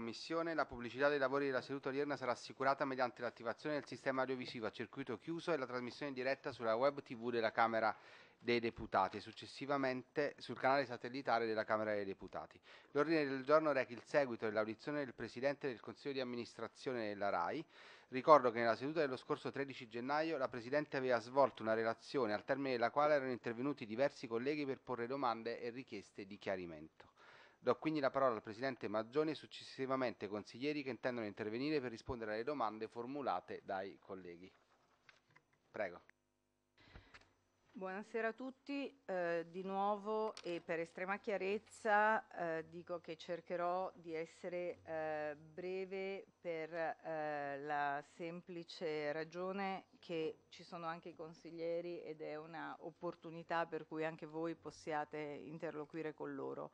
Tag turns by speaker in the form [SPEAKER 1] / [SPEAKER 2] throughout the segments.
[SPEAKER 1] Commissione, la pubblicità dei lavori della seduta odierna sarà assicurata mediante l'attivazione del sistema audiovisivo a circuito chiuso e la trasmissione diretta sulla web TV della Camera dei Deputati e successivamente sul canale satellitare della Camera dei Deputati. L'ordine del giorno reca il seguito dell'audizione del Presidente del Consiglio di amministrazione della RAI. Ricordo che nella seduta dello scorso 13 gennaio la Presidente aveva svolto una relazione al termine della quale erano intervenuti diversi colleghi per porre domande e richieste di chiarimento. Do quindi la parola al Presidente Maggioni e successivamente ai consiglieri che intendono intervenire per rispondere alle domande formulate dai colleghi. Prego.
[SPEAKER 2] Buonasera a tutti, eh, di nuovo e per estrema chiarezza eh, dico che cercherò di essere eh, breve per eh, la semplice ragione che ci sono anche i consiglieri ed è un'opportunità per cui anche voi possiate interloquire con loro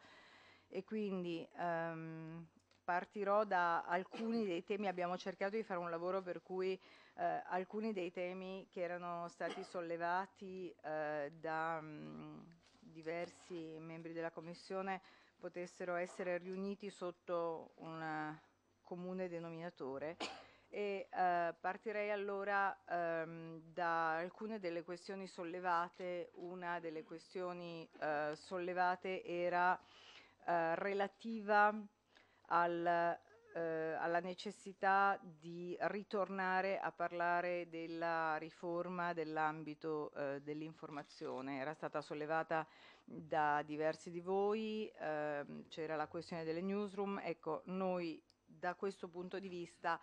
[SPEAKER 2] e quindi ehm, partirò da alcuni dei temi, abbiamo cercato di fare un lavoro per cui eh, alcuni dei temi che erano stati sollevati eh, da mh, mm, diversi membri della Commissione potessero essere riuniti sotto un comune denominatore e eh, partirei allora ehm, da alcune delle questioni sollevate. Una delle questioni eh, sollevate era eh, relativa al, eh, alla necessità di ritornare a parlare della riforma dell'ambito eh, dell'informazione. Era stata sollevata da diversi di voi, ehm, c'era la questione delle newsroom. Ecco, noi da questo punto di vista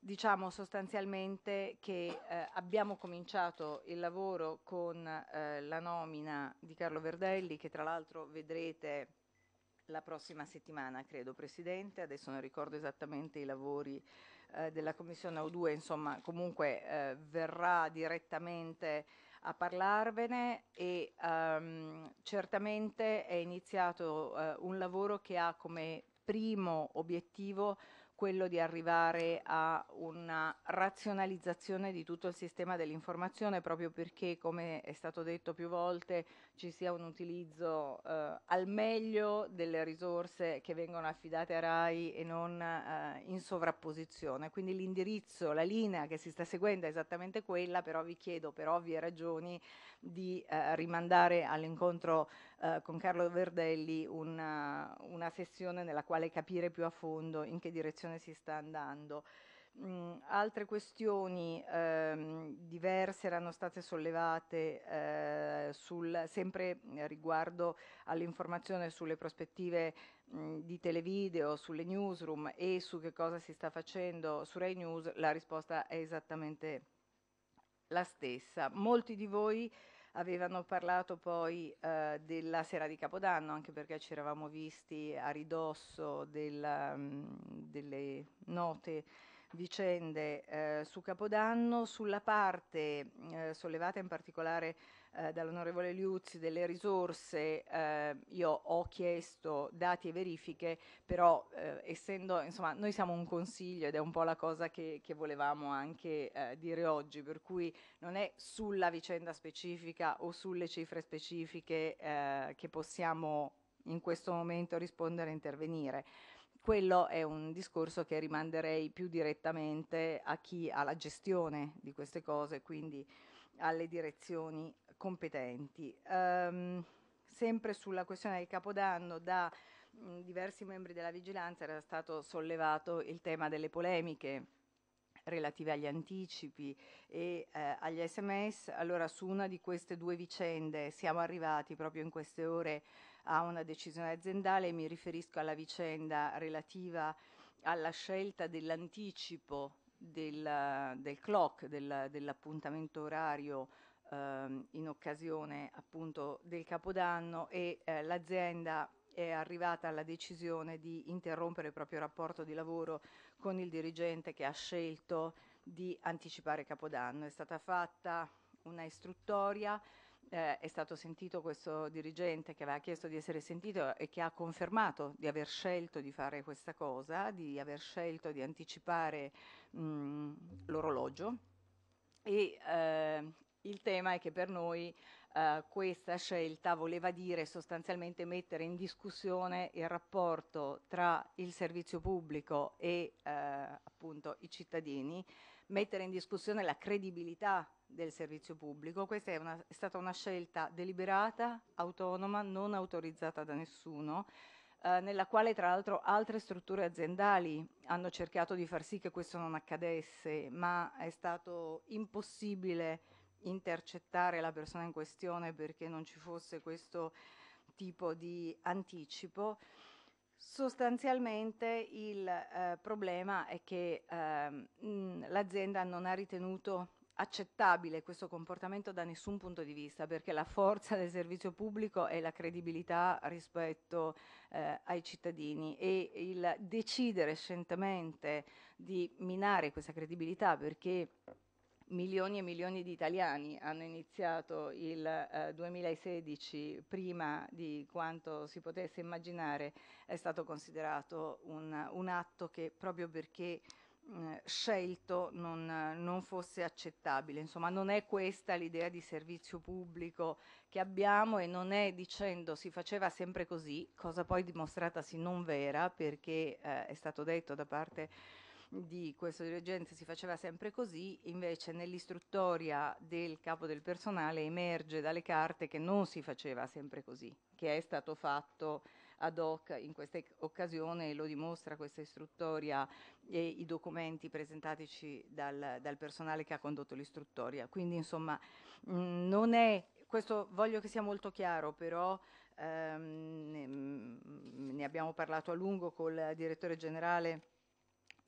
[SPEAKER 2] diciamo sostanzialmente che eh, abbiamo cominciato il lavoro con eh, la nomina di Carlo Verdelli che tra l'altro vedrete la prossima settimana, credo, Presidente. Adesso non ricordo esattamente i lavori eh, della Commissione O2, insomma, comunque eh, verrà direttamente a parlarvene e um, certamente è iniziato eh, un lavoro che ha come primo obiettivo quello di arrivare a una razionalizzazione di tutto il sistema dell'informazione proprio perché, come è stato detto più volte, ci sia un utilizzo eh, al meglio delle risorse che vengono affidate a RAI e non eh, in sovrapposizione. Quindi l'indirizzo, la linea che si sta seguendo è esattamente quella, però vi chiedo per ovvie ragioni di eh, rimandare all'incontro eh, con Carlo Verdelli una, eh, una sessione nella quale capire più a fondo in che direzione si sta andando. Mh, altre questioni ehm, diverse erano state sollevate eh, sul, sempre riguardo all'informazione sulle prospettive mh, di televideo, sulle newsroom e su che cosa si sta facendo su Rai News, la risposta è esattamente la stessa. Molti di voi avevano parlato poi eh, della sera di Capodanno, anche perché ci eravamo visti a ridosso della, mh, delle note vicende eh, su Capodanno, sulla parte eh, sollevata in particolare eh, dall'onorevole Liuzzi delle risorse, eh, io ho chiesto dati e verifiche, però eh, essendo, insomma, noi siamo un consiglio ed è un po' la cosa che, che volevamo anche eh, dire oggi, per cui non è sulla vicenda specifica o sulle cifre specifiche che possiamo in questo momento rispondere e intervenire quello è un discorso che rimanderei più direttamente a chi ha la gestione di queste cose, quindi alle direzioni competenti. Um, sempre sulla questione del Capodanno, da mh, diversi membri della vigilanza era stato sollevato il tema delle polemiche relative agli anticipi e eh, agli sms. Allora su una di queste due vicende siamo arrivati proprio in queste ore a una decisione aziendale, mi riferisco alla vicenda relativa alla scelta dell'anticipo del, del clock, del, dell'appuntamento orario ehm, in occasione appunto del Capodanno e eh, l'azienda è arrivata alla decisione di interrompere il proprio rapporto di lavoro con il dirigente che ha scelto di anticipare Capodanno. È stata fatta una istruttoria eh, è stato sentito questo dirigente che aveva chiesto di essere sentito e che ha confermato di aver scelto di fare questa cosa, di aver scelto di anticipare l'orologio e eh, il tema è che per noi eh, questa scelta voleva dire sostanzialmente mettere in discussione il rapporto tra il servizio pubblico e eh, appunto i cittadini, mettere in discussione la credibilità del servizio pubblico. Questa è, una, è stata una scelta deliberata, autonoma, non autorizzata da nessuno, eh, nella quale tra l'altro altre strutture aziendali hanno cercato di far sì che questo non accadesse, ma è stato impossibile intercettare la persona in questione perché non ci fosse questo tipo di anticipo. Sostanzialmente il eh, problema è che eh, l'azienda non ha ritenuto accettabile questo comportamento da nessun punto di vista, perché la forza del servizio pubblico è la credibilità rispetto eh, ai cittadini e il decidere scientemente di minare questa credibilità perché milioni e milioni di italiani hanno iniziato il eh, 2016 prima di quanto si potesse immaginare, è stato considerato un, un atto che proprio perché mh, scelto non, non, fosse accettabile. Insomma, non è questa l'idea di servizio pubblico che abbiamo e non è dicendo si faceva sempre così, cosa poi dimostrata non vera perché eh, è stato detto da parte di questo dirigente si faceva sempre così, invece nell'istruttoria del capo del personale emerge dalle carte che non si faceva sempre così, che è stato fatto ad hoc in questa occasione, lo dimostra questa istruttoria e i documenti presentatici dal, dal personale che ha condotto l'istruttoria. Quindi insomma mh, mm, non è, questo voglio che sia molto chiaro però, ehm, ne mm, abbiamo parlato a lungo col direttore generale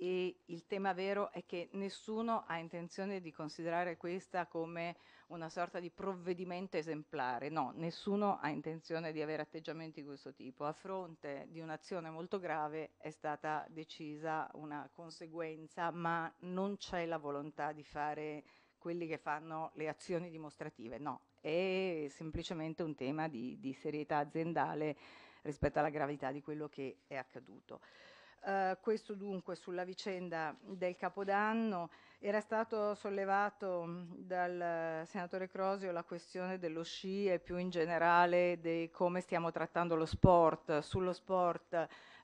[SPEAKER 2] e il tema vero è che nessuno ha intenzione di considerare questa come una sorta di provvedimento esemplare, no, nessuno ha intenzione di avere atteggiamenti di questo tipo. A fronte di un'azione molto grave è stata decisa una conseguenza, ma non c'è la volontà di fare quelli che fanno le azioni dimostrative, no, è semplicemente un tema di, di serietà aziendale rispetto alla gravità di quello che è accaduto. Eh, questo dunque sulla vicenda del Capodanno. Era stato sollevato dal eh, senatore Crosio la questione dello sci e più in generale di come stiamo trattando lo sport. Sullo sport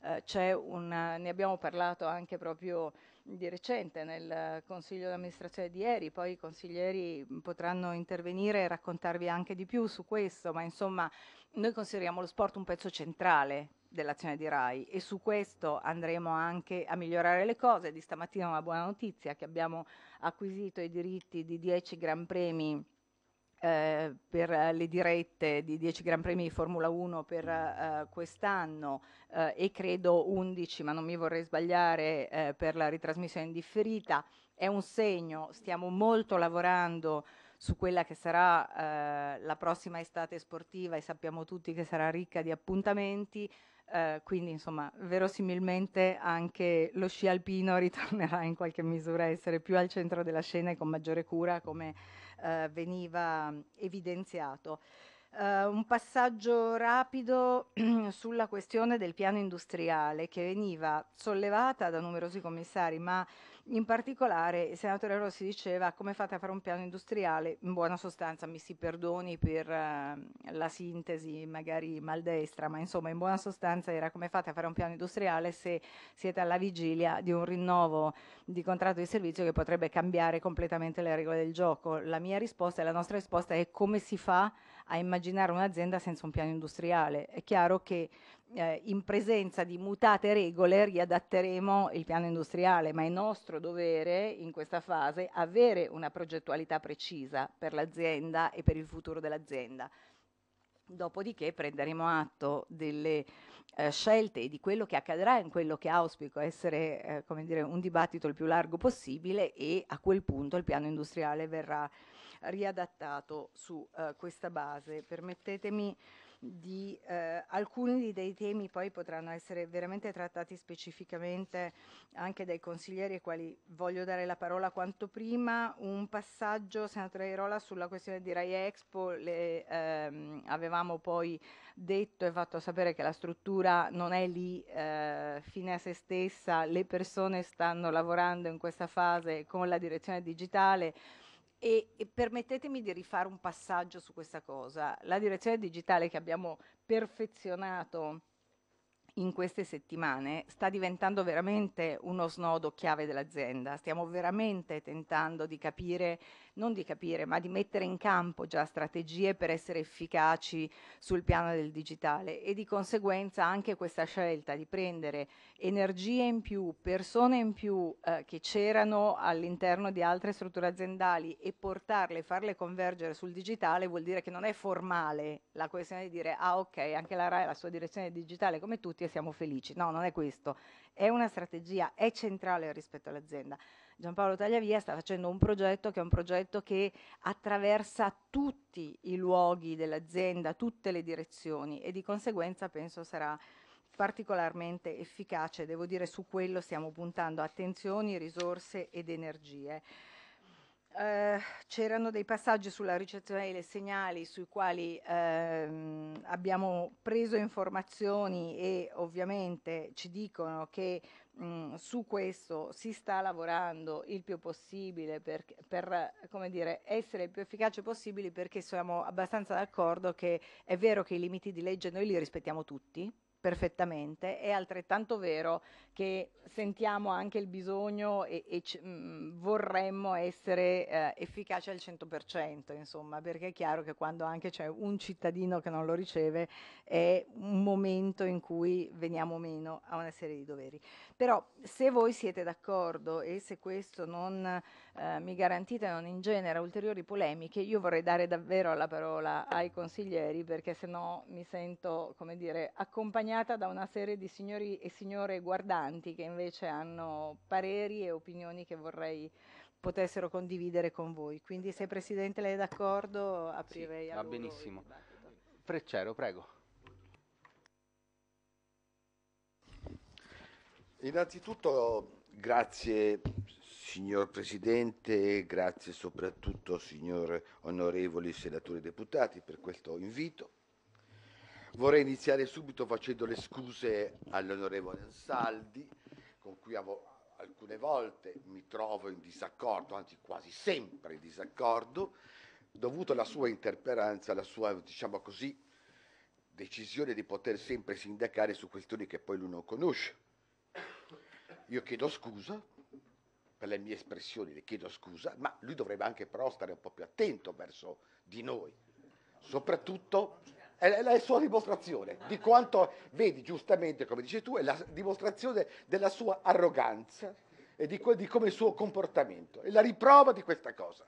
[SPEAKER 2] eh, c'è un eh, ne abbiamo parlato anche proprio di recente nel consiglio di amministrazione di ieri, poi i consiglieri potranno intervenire e raccontarvi anche di più su questo, ma insomma noi consideriamo lo sport un pezzo centrale dell'azione di RAI e su questo andremo anche a migliorare le cose. Di stamattina una buona notizia che abbiamo acquisito i diritti di 10 Gran Premi eh, per eh, le dirette di 10 Gran Premi di Formula 1 per mm. eh, quest'anno eh, e credo 11, ma non mi vorrei sbagliare, eh, per la ritrasmissione indifferita. È un segno, stiamo molto lavorando su quella che sarà eh, la prossima estate sportiva e sappiamo tutti che sarà ricca di appuntamenti. Eh, quindi insomma verosimilmente anche lo sci alpino ritornerà in qualche misura a essere più al centro della scena e con maggiore cura come eh, veniva evidenziato. Uh, un passaggio rapido sulla questione del piano industriale che veniva sollevata da numerosi commissari, ma in particolare, il senatore Rossi diceva come fate a fare un piano industriale, in buona sostanza mi si perdoni per uh, la sintesi magari maldestra, ma insomma in buona sostanza era come fate a fare un piano industriale se siete alla vigilia di un rinnovo di contratto di servizio che potrebbe cambiare completamente le regole del gioco. La mia risposta e la nostra risposta è come si fa a immaginare un'azienda senza un piano industriale. È chiaro che eh, in presenza di mutate regole riadatteremo il piano industriale, ma è nostro dovere in questa fase avere una progettualità precisa per l'azienda e per il futuro dell'azienda. Dopodiché prenderemo atto delle eh, scelte e di quello che accadrà in quello che auspico essere eh, dire, un dibattito il più largo possibile e a quel punto il piano industriale verrà riadattato su eh, questa base. Permettetemi di eh, alcuni dei temi poi potranno essere veramente trattati specificamente anche dai consiglieri ai quali voglio dare la parola quanto prima. Un passaggio, senatore Airola, sulla questione di Rai Expo, le, ehm, avevamo poi detto e fatto sapere che la struttura non è lì eh, fine a se stessa, le persone stanno lavorando in questa fase con la direzione digitale. E, e, permettetemi di rifare un passaggio su questa cosa. La direzione digitale che abbiamo perfezionato in queste settimane sta diventando veramente uno snodo chiave dell'azienda. Stiamo veramente tentando di capire non di capire, ma di mettere in campo già strategie per essere efficaci sul piano del digitale e di conseguenza anche questa scelta di prendere energie in più, persone in più eh, che c'erano all'interno di altre strutture aziendali e portarle, farle convergere sul digitale vuol dire che non è formale la questione di dire ah ok anche la RAI ha la sua direzione digitale come tutti e siamo felici, no non è questo, è una strategia, è centrale rispetto all'azienda. Giampaolo Tagliavia sta facendo un progetto che è un progetto che attraversa tutti i luoghi dell'azienda, tutte le direzioni e di conseguenza penso sarà particolarmente efficace. Devo dire su quello stiamo puntando attenzioni, risorse ed energie eh, c'erano dei passaggi sulla ricezione dei segnali sui quali ehm, abbiamo preso informazioni e ovviamente ci dicono che mh, mhmm, su questo si sta lavorando il più possibile per, per dire, essere il più efficace possibile perché siamo abbastanza d'accordo che è vero che i limiti di legge noi li rispettiamo tutti, perfettamente, è altrettanto vero che sentiamo anche il bisogno e, e mh, mm, vorremmo essere eh, efficaci al 100%, insomma, perché è chiaro che quando anche c'è un cittadino che non lo riceve è un momento in cui veniamo meno a una serie di doveri. Però se voi siete d'accordo e se questo non eh, mi garantite non ingenera ulteriori polemiche, io vorrei dare davvero la parola ai consiglieri perché sennò mi sento, come dire, accompagnata da una serie di signori e signore guardanti che invece hanno pareri e opinioni che vorrei potessero condividere con voi. Quindi se Presidente lei è d'accordo aprirei sì, Va benissimo.
[SPEAKER 1] Freccero, prego.
[SPEAKER 3] Innanzitutto grazie Signor Presidente, grazie soprattutto signor onorevoli senatori e deputati per questo invito. Vorrei iniziare subito facendo le scuse all'onorevole Ansaldi, con cui alcune volte mi trovo in disaccordo, anzi quasi sempre in disaccordo, dovuto alla sua interperanza, alla sua, diciamo così, decisione di poter sempre sindacare su questioni che poi lui non conosce. Io chiedo scusa per le mie espressioni le chiedo scusa, ma lui dovrebbe anche però stare un po' più attento verso di noi. Soprattutto è la sua dimostrazione di quanto, vedi giustamente come dici tu, è la dimostrazione della sua arroganza e di, di come il suo comportamento. È la riprova di questa cosa.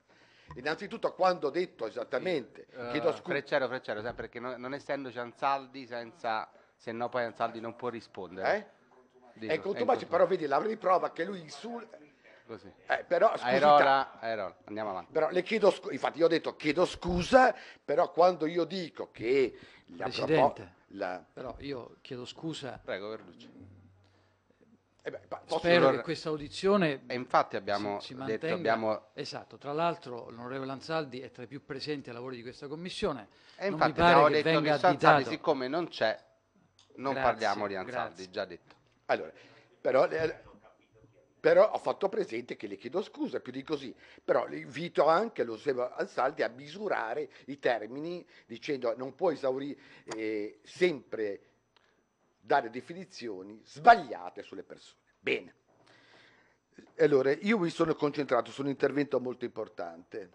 [SPEAKER 3] Innanzitutto quando ho detto esattamente, sì. chiedo eh, scusa.
[SPEAKER 1] Frecciaro, Frecciaro, sai perché non, non essendoci Ansaldi, senza, se no poi Ansaldi non può rispondere. Eh? Dico, è contumaci, però
[SPEAKER 3] vedi la riprova che lui insulta così. Eh, però, scusi, Airola, Airola, andiamo avanti. Però le chiedo scusa, infatti io ho detto chiedo scusa, però quando io dico che... La Presidente, propos- la...
[SPEAKER 4] però io chiedo scusa. Prego, Verducci. Eh beh, Spero posso... che questa audizione e infatti abbiamo si, si detto abbiamo... esatto, tra l'altro l'onorevole Lanzaldi è tra i più presenti ai lavori di questa commissione e non infatti abbiamo che detto che Lanzaldi
[SPEAKER 3] siccome non c'è non grazie, parliamo di Lanzaldi, già detto allora, però eh, però ho fatto presente che le chiedo scusa, più di così, però le invito anche l'Oseba Ansaldi a misurare i termini dicendo non può esaurire eh, sempre dare definizioni sbagliate sulle persone. Bene. Allora, io mi sono concentrato su un intervento molto importante,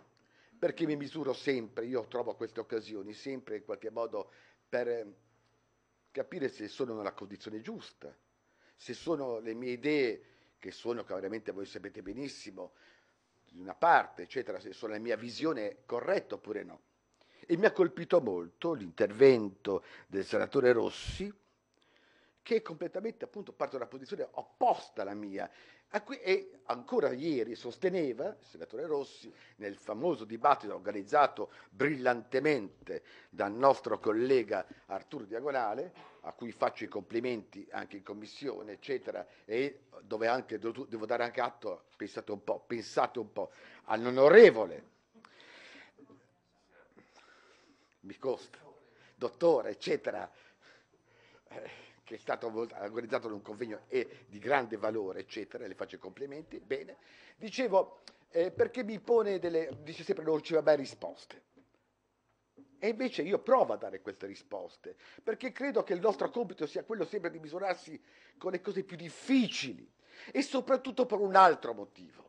[SPEAKER 3] perché mi misuro sempre, io trovo queste occasioni sempre in qualche modo per eh, capire se sono nella condizione giusta, se sono le mie idee che sono, chiaramente voi sapete benissimo, di una parte, eccetera, se sono la mia visione corretta oppure no. E mi ha colpito molto l'intervento del senatore Rossi, che completamente appunto parte da una posizione opposta alla mia, e ancora ieri sosteneva, il senatore Rossi, nel famoso dibattito organizzato brillantemente dal nostro collega Arturo Diagonale, a cui faccio i complimenti anche in commissione, eccetera, e dove anche, devo dare anche atto, pensate un po', pensate un po', all'onorevole, mi costa, dottore, eccetera. Eh che è stato organizzato in un convegno e di grande valore, eccetera, le faccio i complimenti, bene. Dicevo, eh, perché mi pone delle, dice sempre non ci va mai risposte. E invece io provo a dare queste risposte, perché credo che il nostro compito sia quello sempre di misurarsi con le cose più difficili e soprattutto per un altro motivo.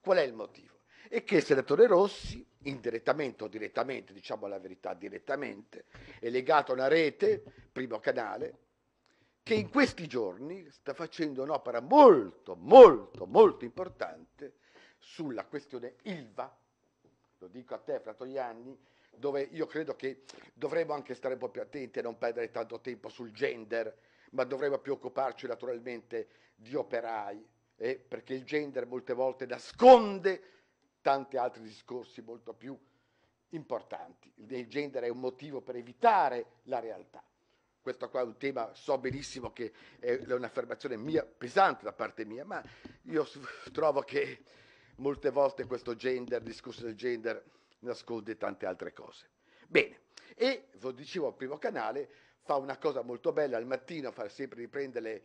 [SPEAKER 3] Qual è il motivo? È che il senatore Rossi, indirettamente o direttamente, diciamo la verità direttamente, è legato a una rete, primo canale, che in questi giorni sta facendo un'opera molto, molto, molto importante sulla questione ILVA, lo dico a te Fratoianni, dove io credo che dovremmo anche stare un po' più attenti a non perdere tanto tempo sul gender, ma dovremmo più occuparci naturalmente di operai, eh, perché il gender molte volte nasconde tanti altri discorsi molto più importanti. Il gender è un motivo per evitare la realtà questo qua è un tema, so benissimo che è un'affermazione mia, pesante da parte mia, ma io trovo che molte volte questo gender, il discorso del gender, nasconde tante altre cose. Bene, e lo dicevo al primo canale, fa una cosa molto bella al mattino, fa sempre riprendere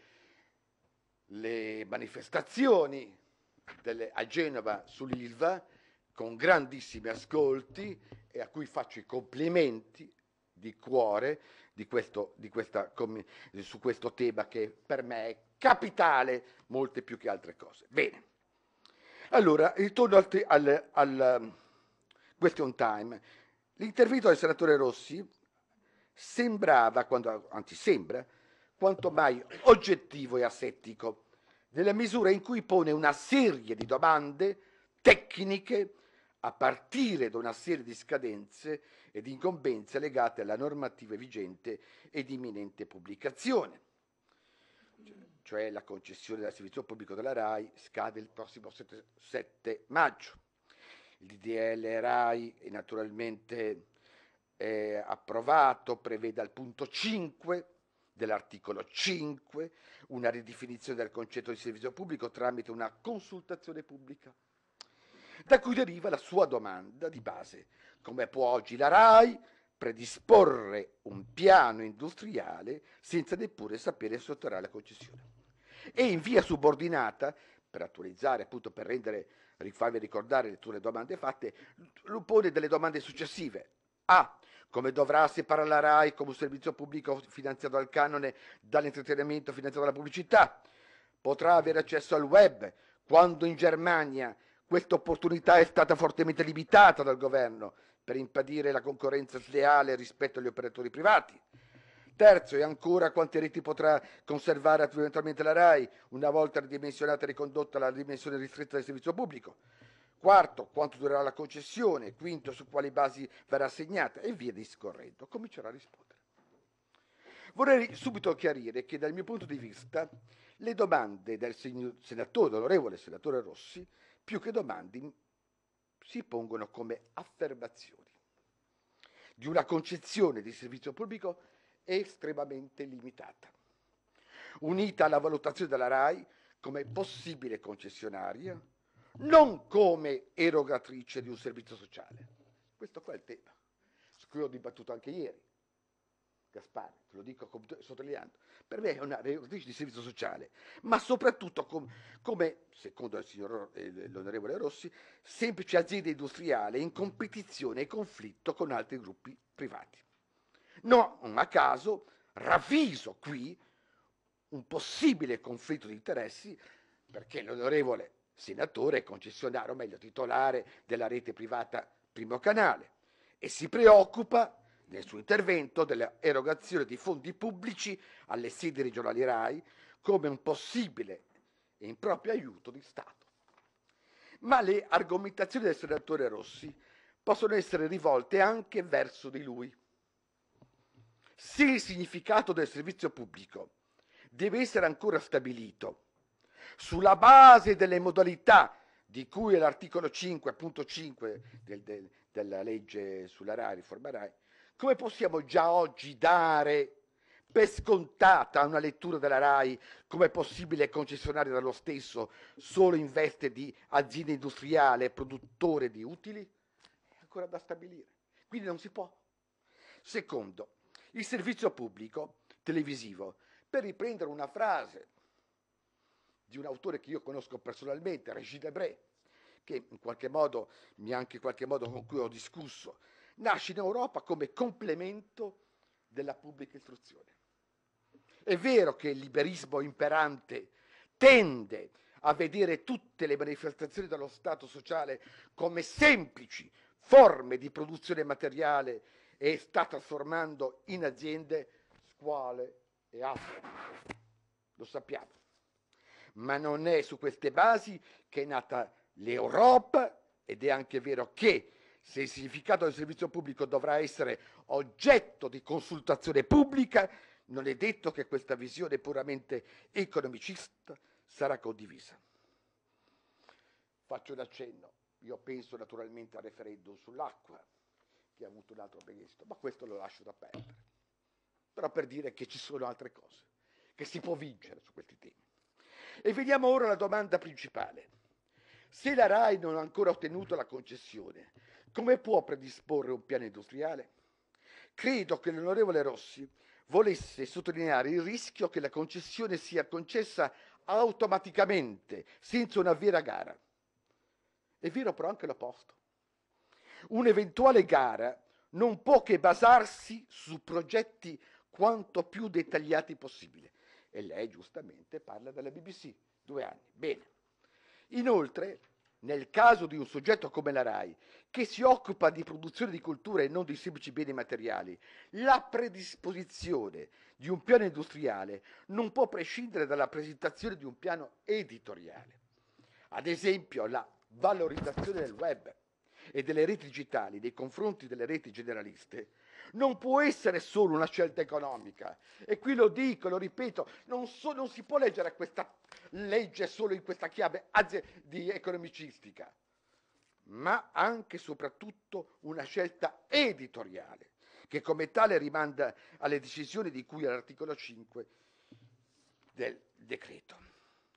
[SPEAKER 3] le, le manifestazioni delle, a Genova sull'Ilva, con grandissimi ascolti e a cui faccio i complimenti di cuore di questo, di questa, su questo tema che per me è capitale molte più che altre cose. Bene, allora ritorno al, al, al um, question time. L'intervento del senatore Rossi sembrava, quando, anzi sembra, quanto mai oggettivo e asettico, nella misura in cui pone una serie di domande tecniche a partire da una serie di scadenze ed incombenze legate alla normativa vigente ed imminente pubblicazione. Cioè la concessione del servizio pubblico della RAI scade il prossimo 7 maggio. Il DDL RAI è naturalmente eh, approvato, prevede al punto 5 dell'articolo 5 una ridefinizione del concetto di servizio pubblico tramite una consultazione pubblica da cui deriva la sua domanda di base. Come può oggi la RAI predisporre un piano industriale senza neppure sapere sottrarre la concessione? E in via subordinata, per attualizzare, appunto per rendere, farvi ricordare le tue domande fatte, lui pone delle domande successive. A come dovrà separare la RAI come un servizio pubblico finanziato dal canone dall'intrattenimento finanziato dalla pubblicità, potrà avere accesso al web, quando in Germania questa opportunità è stata fortemente limitata dal governo per impedire la concorrenza sleale rispetto agli operatori privati. Terzo, e ancora quante reti potrà conservare eventualmente la RAI una volta ridimensionata e ricondotta alla dimensione ristretta del servizio pubblico. Quarto, quanto durerà la concessione. Quinto, su quali basi verrà assegnata. E via discorrendo. Comincerò a rispondere. Vorrei subito chiarire che dal mio punto di vista le domande del senatore, dell'onorevole senatore Rossi, più che domande si pongono come affermazioni di una concezione di servizio pubblico estremamente limitata, unita alla valutazione della RAI come possibile concessionaria, non come erogatrice di un servizio sociale. Questo qua è il tema, su cui ho dibattuto anche ieri. Gaspar, te lo dico sottolineando, per me è una lavoratrice di servizio sociale, ma soprattutto com, come, secondo il signor, eh, l'onorevole Rossi, semplice azienda industriale in competizione e conflitto con altri gruppi privati. No, Non a caso ravviso qui un possibile conflitto di interessi perché l'onorevole senatore è concessionario, o meglio titolare della rete privata Primo Canale e si preoccupa nel suo intervento dell'erogazione di fondi pubblici alle sedi regionali RAI come un possibile e improprio aiuto di Stato. Ma le argomentazioni del senatore Rossi possono essere rivolte anche verso di lui. Se il significato del servizio pubblico deve essere ancora stabilito sulla base delle modalità di cui è l'articolo 5.5 del, del, della legge sulla RAI, riforma RAI, come possiamo già oggi dare per scontata una lettura della RAI come possibile concessionario dello stesso solo in veste di azienda industriale produttore di utili? È ancora da stabilire. Quindi non si può. Secondo, il servizio pubblico televisivo, per riprendere una frase di un autore che io conosco personalmente, Regis Debré, che in qualche modo, mi anche in qualche modo con cui ho discusso, nasce in Europa come complemento della pubblica istruzione. È vero che il liberismo imperante tende a vedere tutte le manifestazioni dello Stato sociale come semplici forme di produzione materiale e sta trasformando in aziende, scuole e altro. Lo sappiamo. Ma non è su queste basi che è nata l'Europa ed è anche vero che se il significato del servizio pubblico dovrà essere oggetto di consultazione pubblica, non è detto che questa visione puramente economicista sarà condivisa. Faccio un accenno, io penso naturalmente al referendum sull'acqua, che ha avuto un altro previsto, ma questo lo lascio da perdere. Però per dire che ci sono altre cose, che si può vincere su questi temi. E veniamo ora alla domanda principale. Se la RAI non ha ancora ottenuto la concessione, come può predisporre un piano industriale? Credo che l'onorevole Rossi volesse sottolineare il rischio che la concessione sia concessa automaticamente, senza una vera gara. È vero però anche l'opposto. Un'eventuale gara non può che basarsi su progetti quanto più dettagliati possibile. E lei giustamente parla della BBC, due anni. Bene. Inoltre, nel caso di un soggetto come la RAI, che si occupa di produzione di cultura e non di semplici beni materiali, la predisposizione di un piano industriale non può prescindere dalla presentazione di un piano editoriale. Ad esempio, la valorizzazione del web e delle reti digitali nei confronti delle reti generaliste non può essere solo una scelta economica. E qui lo dico, lo ripeto, non, so, non si può leggere questa legge solo in questa chiave di economicistica, ma anche e soprattutto una scelta editoriale, che come tale rimanda alle decisioni di cui all'articolo 5 del decreto.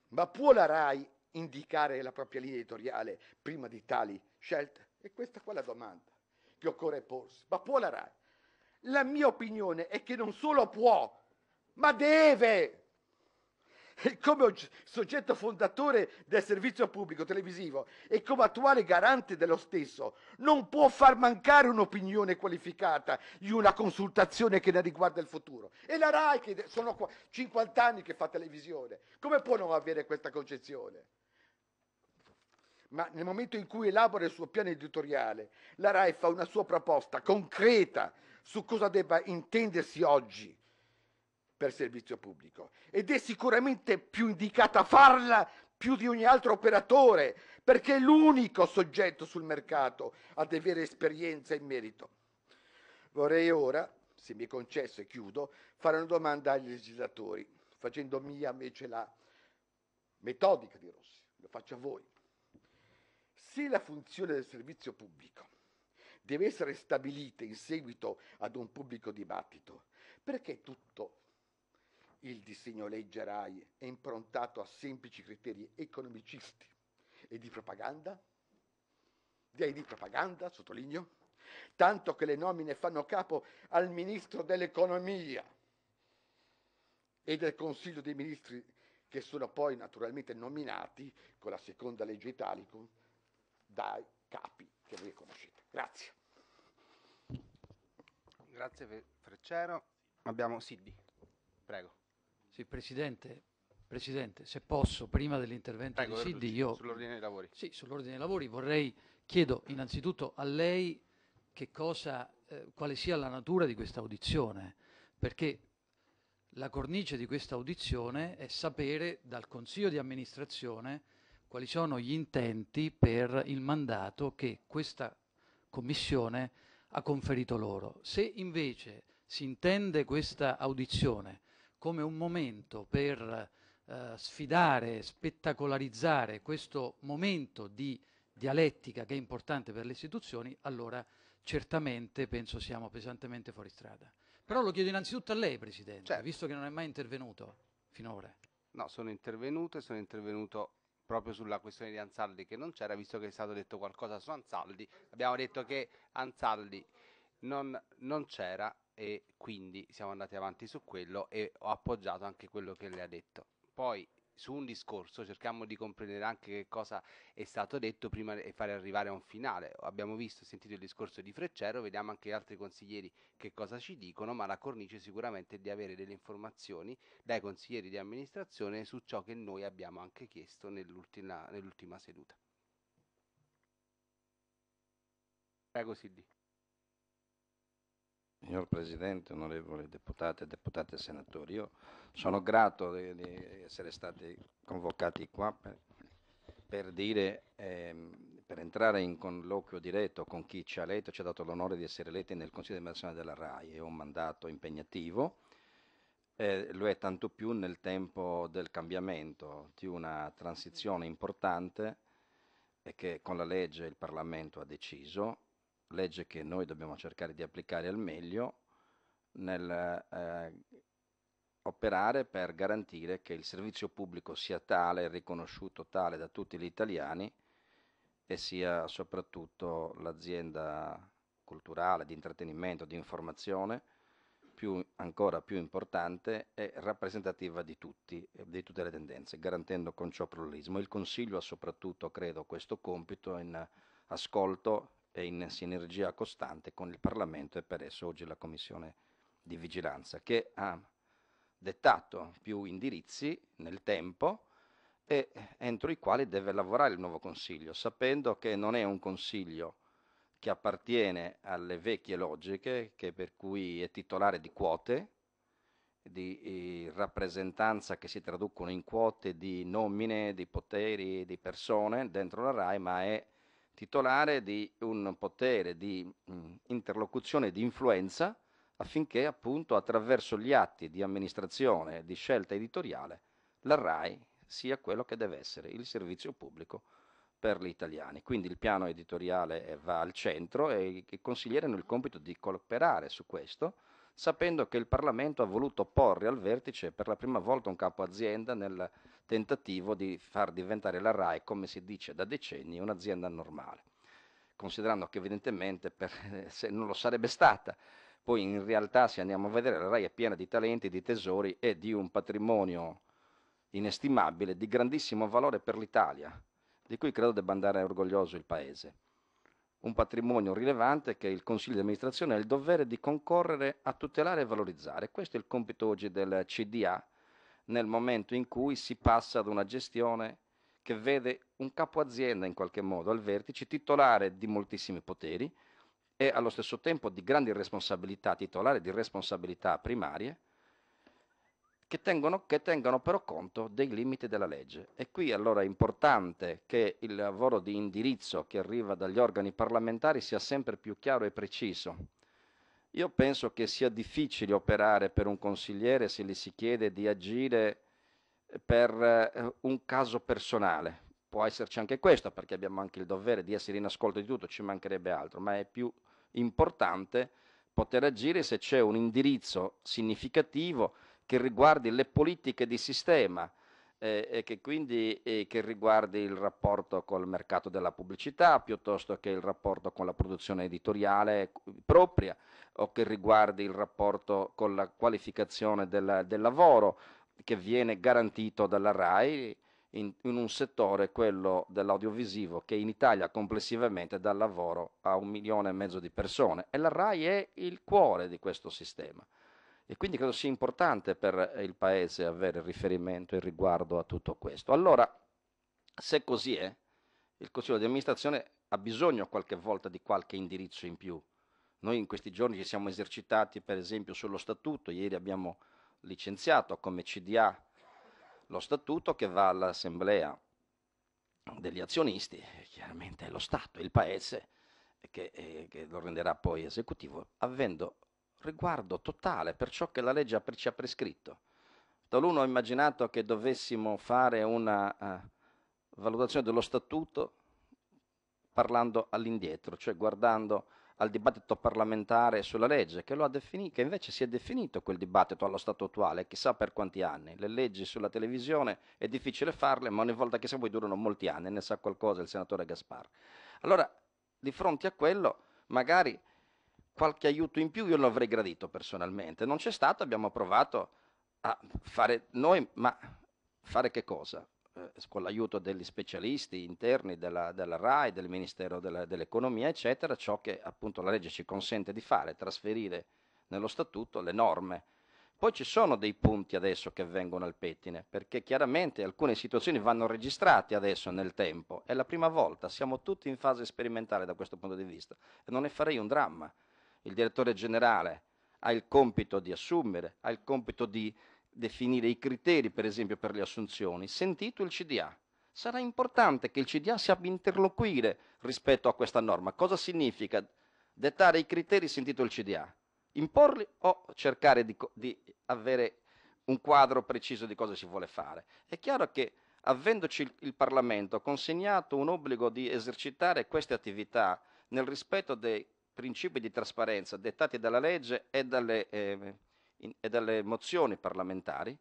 [SPEAKER 3] Ma può la RAI indicare la propria linea editoriale prima di tali scelte? E questa qua è la domanda che occorre porsi. Ma può la RAI? La mia opinione è che non solo può, ma deve. E come soggetto fondatore del servizio pubblico televisivo e come attuale garante dello stesso, non può far mancare un'opinione qualificata di una consultazione che ne riguarda il futuro. E la RAI, che sono 50 anni che fa televisione, come può non avere questa concezione? ma nel momento in cui elabora il suo piano editoriale, la RAI fa una sua proposta concreta su cosa debba intendersi oggi per servizio pubblico ed è sicuramente più indicata a farla più di ogni altro operatore perché è l'unico soggetto sul mercato ad avere esperienza in merito. Vorrei ora, se mi è concesso e chiudo, fare una domanda agli legislatori, facendo mia invece la metodica di Rossi, lo faccio a voi. Se la funzione del servizio pubblico deve essere stabilita in seguito ad un pubblico dibattito, perché tutto il disegno legge RAI è improntato a semplici criteri economicisti e di propaganda? Direi di propaganda, sottolineo, tanto che le nomine fanno capo al ministro dell'economia e del Consiglio dei ministri che sono poi naturalmente nominati con la seconda legge Italicum dai capi che voi conoscete. Grazie.
[SPEAKER 1] Grazie Freccero. Abbiamo Siddi.
[SPEAKER 4] Prego. Sì, Presidente, Presidente, se posso, prima dell'intervento Prego, di Siddi, io... Sull'ordine dei lavori. Sì, sull'ordine dei lavori vorrei, chiedo innanzitutto a lei che cosa, eh, quale sia la natura di questa audizione, perché la cornice di questa audizione è sapere dal Consiglio di amministrazione quali sono gli intenti per il mandato che questa Commissione ha conferito loro. Se invece si intende questa audizione come un momento per eh, sfidare, spettacolarizzare questo momento di dialettica che è importante per le istituzioni, allora certamente penso siamo pesantemente fuori strada. Però lo chiedo innanzitutto a lei, Presidente, certo. visto che non è mai intervenuto finora.
[SPEAKER 1] No, sono intervenuto e sono intervenuto proprio sulla questione di Ansaldi che non c'era, visto che è stato detto qualcosa su Ansaldi. Abbiamo detto che Ansaldi non, non c'era e quindi siamo andati avanti su quello e ho appoggiato anche quello che le ha detto. Poi su un discorso cerchiamo di comprendere anche che cosa è stato detto prima e fare arrivare a un finale. Abbiamo visto, e sentito il discorso di Freccero, vediamo anche gli altri consiglieri che cosa ci dicono, ma la cornice sicuramente è di avere delle informazioni dai consiglieri di amministrazione su ciò che noi abbiamo anche chiesto nell'ultima nell seduta. Prego Sildi.
[SPEAKER 5] Signor Presidente, onorevoli deputate, deputate e senatori, io sono grato di, di essere stati convocati qua per, per, dire, ehm, per, entrare in colloquio diretto con chi ci ha eletto, ci ha dato l'onore di essere eletti nel Consiglio di amministrazione della RAI, è un mandato impegnativo, eh, lo è tanto più nel tempo del cambiamento, di una transizione importante e che con la legge il Parlamento ha deciso legge che noi dobbiamo cercare di applicare al meglio nel eh, operare per garantire che il servizio pubblico sia tale, riconosciuto tale da tutti gli italiani e sia soprattutto l'azienda culturale, di intrattenimento, di informazione, più, ancora più importante e rappresentativa di tutti, di tutte le tendenze, garantendo con ciò pluralismo. Il Consiglio ha soprattutto, credo, questo compito in ascolto è in sinergia costante con il Parlamento e per esso oggi la Commissione di vigilanza che ha dettato più indirizzi nel tempo e entro i quali deve lavorare il nuovo Consiglio, sapendo che non è un Consiglio che appartiene alle vecchie logiche, che per cui è titolare di quote, di eh, rappresentanza che si traducono in quote di nomine, di poteri, di persone dentro la RAI, ma è titolare di un potere di mh, mm, interlocuzione, di influenza, affinché appunto attraverso gli atti di amministrazione, e di scelta editoriale, la RAI sia quello che deve essere, il servizio pubblico per gli italiani. Quindi il piano editoriale va al centro e i consiglieri hanno il compito di cooperare su questo, sapendo che il Parlamento ha voluto porre al vertice per la prima volta un capo azienda nel tentativo di far diventare la RAI, come si dice da decenni, un'azienda normale, considerando che evidentemente per, eh, non lo sarebbe stata. Poi in realtà se andiamo a vedere la RAI è piena di talenti, di tesori e di un patrimonio inestimabile, di grandissimo valore per l'Italia, di cui credo debba andare orgoglioso il Paese un patrimonio rilevante che il Consiglio di amministrazione ha il dovere di concorrere a tutelare e valorizzare. Questo è il compito oggi del CDA nel momento in cui si passa ad una gestione che vede un capo azienda in qualche modo al vertice, titolare di moltissimi poteri e allo stesso tempo di grandi responsabilità, titolare di responsabilità primarie, che tengono, che tengono però conto dei limiti della legge. E qui allora è importante che il lavoro di indirizzo che arriva dagli organi parlamentari sia sempre più chiaro e preciso io penso che sia difficile operare per un consigliere se gli si chiede di agire eh, per eh, un caso personale. Può esserci anche questo, perché abbiamo anche il dovere di essere in ascolto di tutto, ci mancherebbe altro, ma è più importante poter agire se c'è un indirizzo significativo che riguardi le politiche di sistema, eh, e che quindi eh, che riguardi il rapporto col mercato della pubblicità piuttosto che il rapporto con la produzione editoriale eh, propria o che riguardi il rapporto con la qualificazione del, del lavoro che viene garantito dalla RAI in, in, un settore, quello dell'audiovisivo, che in Italia complessivamente dà lavoro a un milione e mezzo di persone e la RAI è il cuore di questo sistema. E quindi credo sia importante per eh, il Paese avere riferimento e riguardo a tutto questo. Allora, se così è, il Consiglio di amministrazione ha bisogno qualche volta di qualche indirizzo in più. Noi in questi giorni ci siamo esercitati per esempio sullo statuto, ieri abbiamo licenziato come CDA lo statuto che va all'assemblea degli azionisti, chiaramente è lo Stato, il Paese che, eh, che lo renderà poi esecutivo, avendo riguardo totale per ciò che la legge ci ha prescritto. Taluno ha immaginato che dovessimo fare una uh, valutazione dello statuto parlando all'indietro, cioè guardando al dibattito parlamentare sulla legge, che, lo ha defini- che, invece si è definito quel dibattito allo stato attuale, chissà per quanti anni. Le leggi sulla televisione è difficile farle, ma ogni volta che se vuoi durano molti anni, ne sa qualcosa il senatore Gaspar. Allora, di fronte a quello, magari qualche aiuto in più io lo avrei gradito personalmente. Non c'è stato, abbiamo provato a fare noi, ma fare che cosa? Eh, con l'aiuto degli specialisti interni della, della RAI, del Ministero della, dell'Economia, eccetera, ciò che appunto la legge ci consente di fare, trasferire nello statuto le norme. Poi ci sono dei punti adesso che vengono al pettine, perché chiaramente alcune situazioni vanno registrate adesso nel tempo. È la prima volta, siamo tutti in fase sperimentale da questo punto di vista e non ne farei un dramma il direttore generale ha il compito di assumere, ha il compito di definire i criteri, per esempio, per le assunzioni, sentito il CDA. Sarà importante che il CDA si abbia interloquire rispetto a questa norma. Cosa significa dettare i criteri sentito il CDA? Imporli o cercare di, di avere un quadro preciso di cosa si vuole fare? È chiaro che avendoci il Parlamento consegnato un obbligo di esercitare queste attività nel rispetto dei principi di trasparenza dettati dalla legge e dalle, eh, in, e dalle mozioni parlamentari,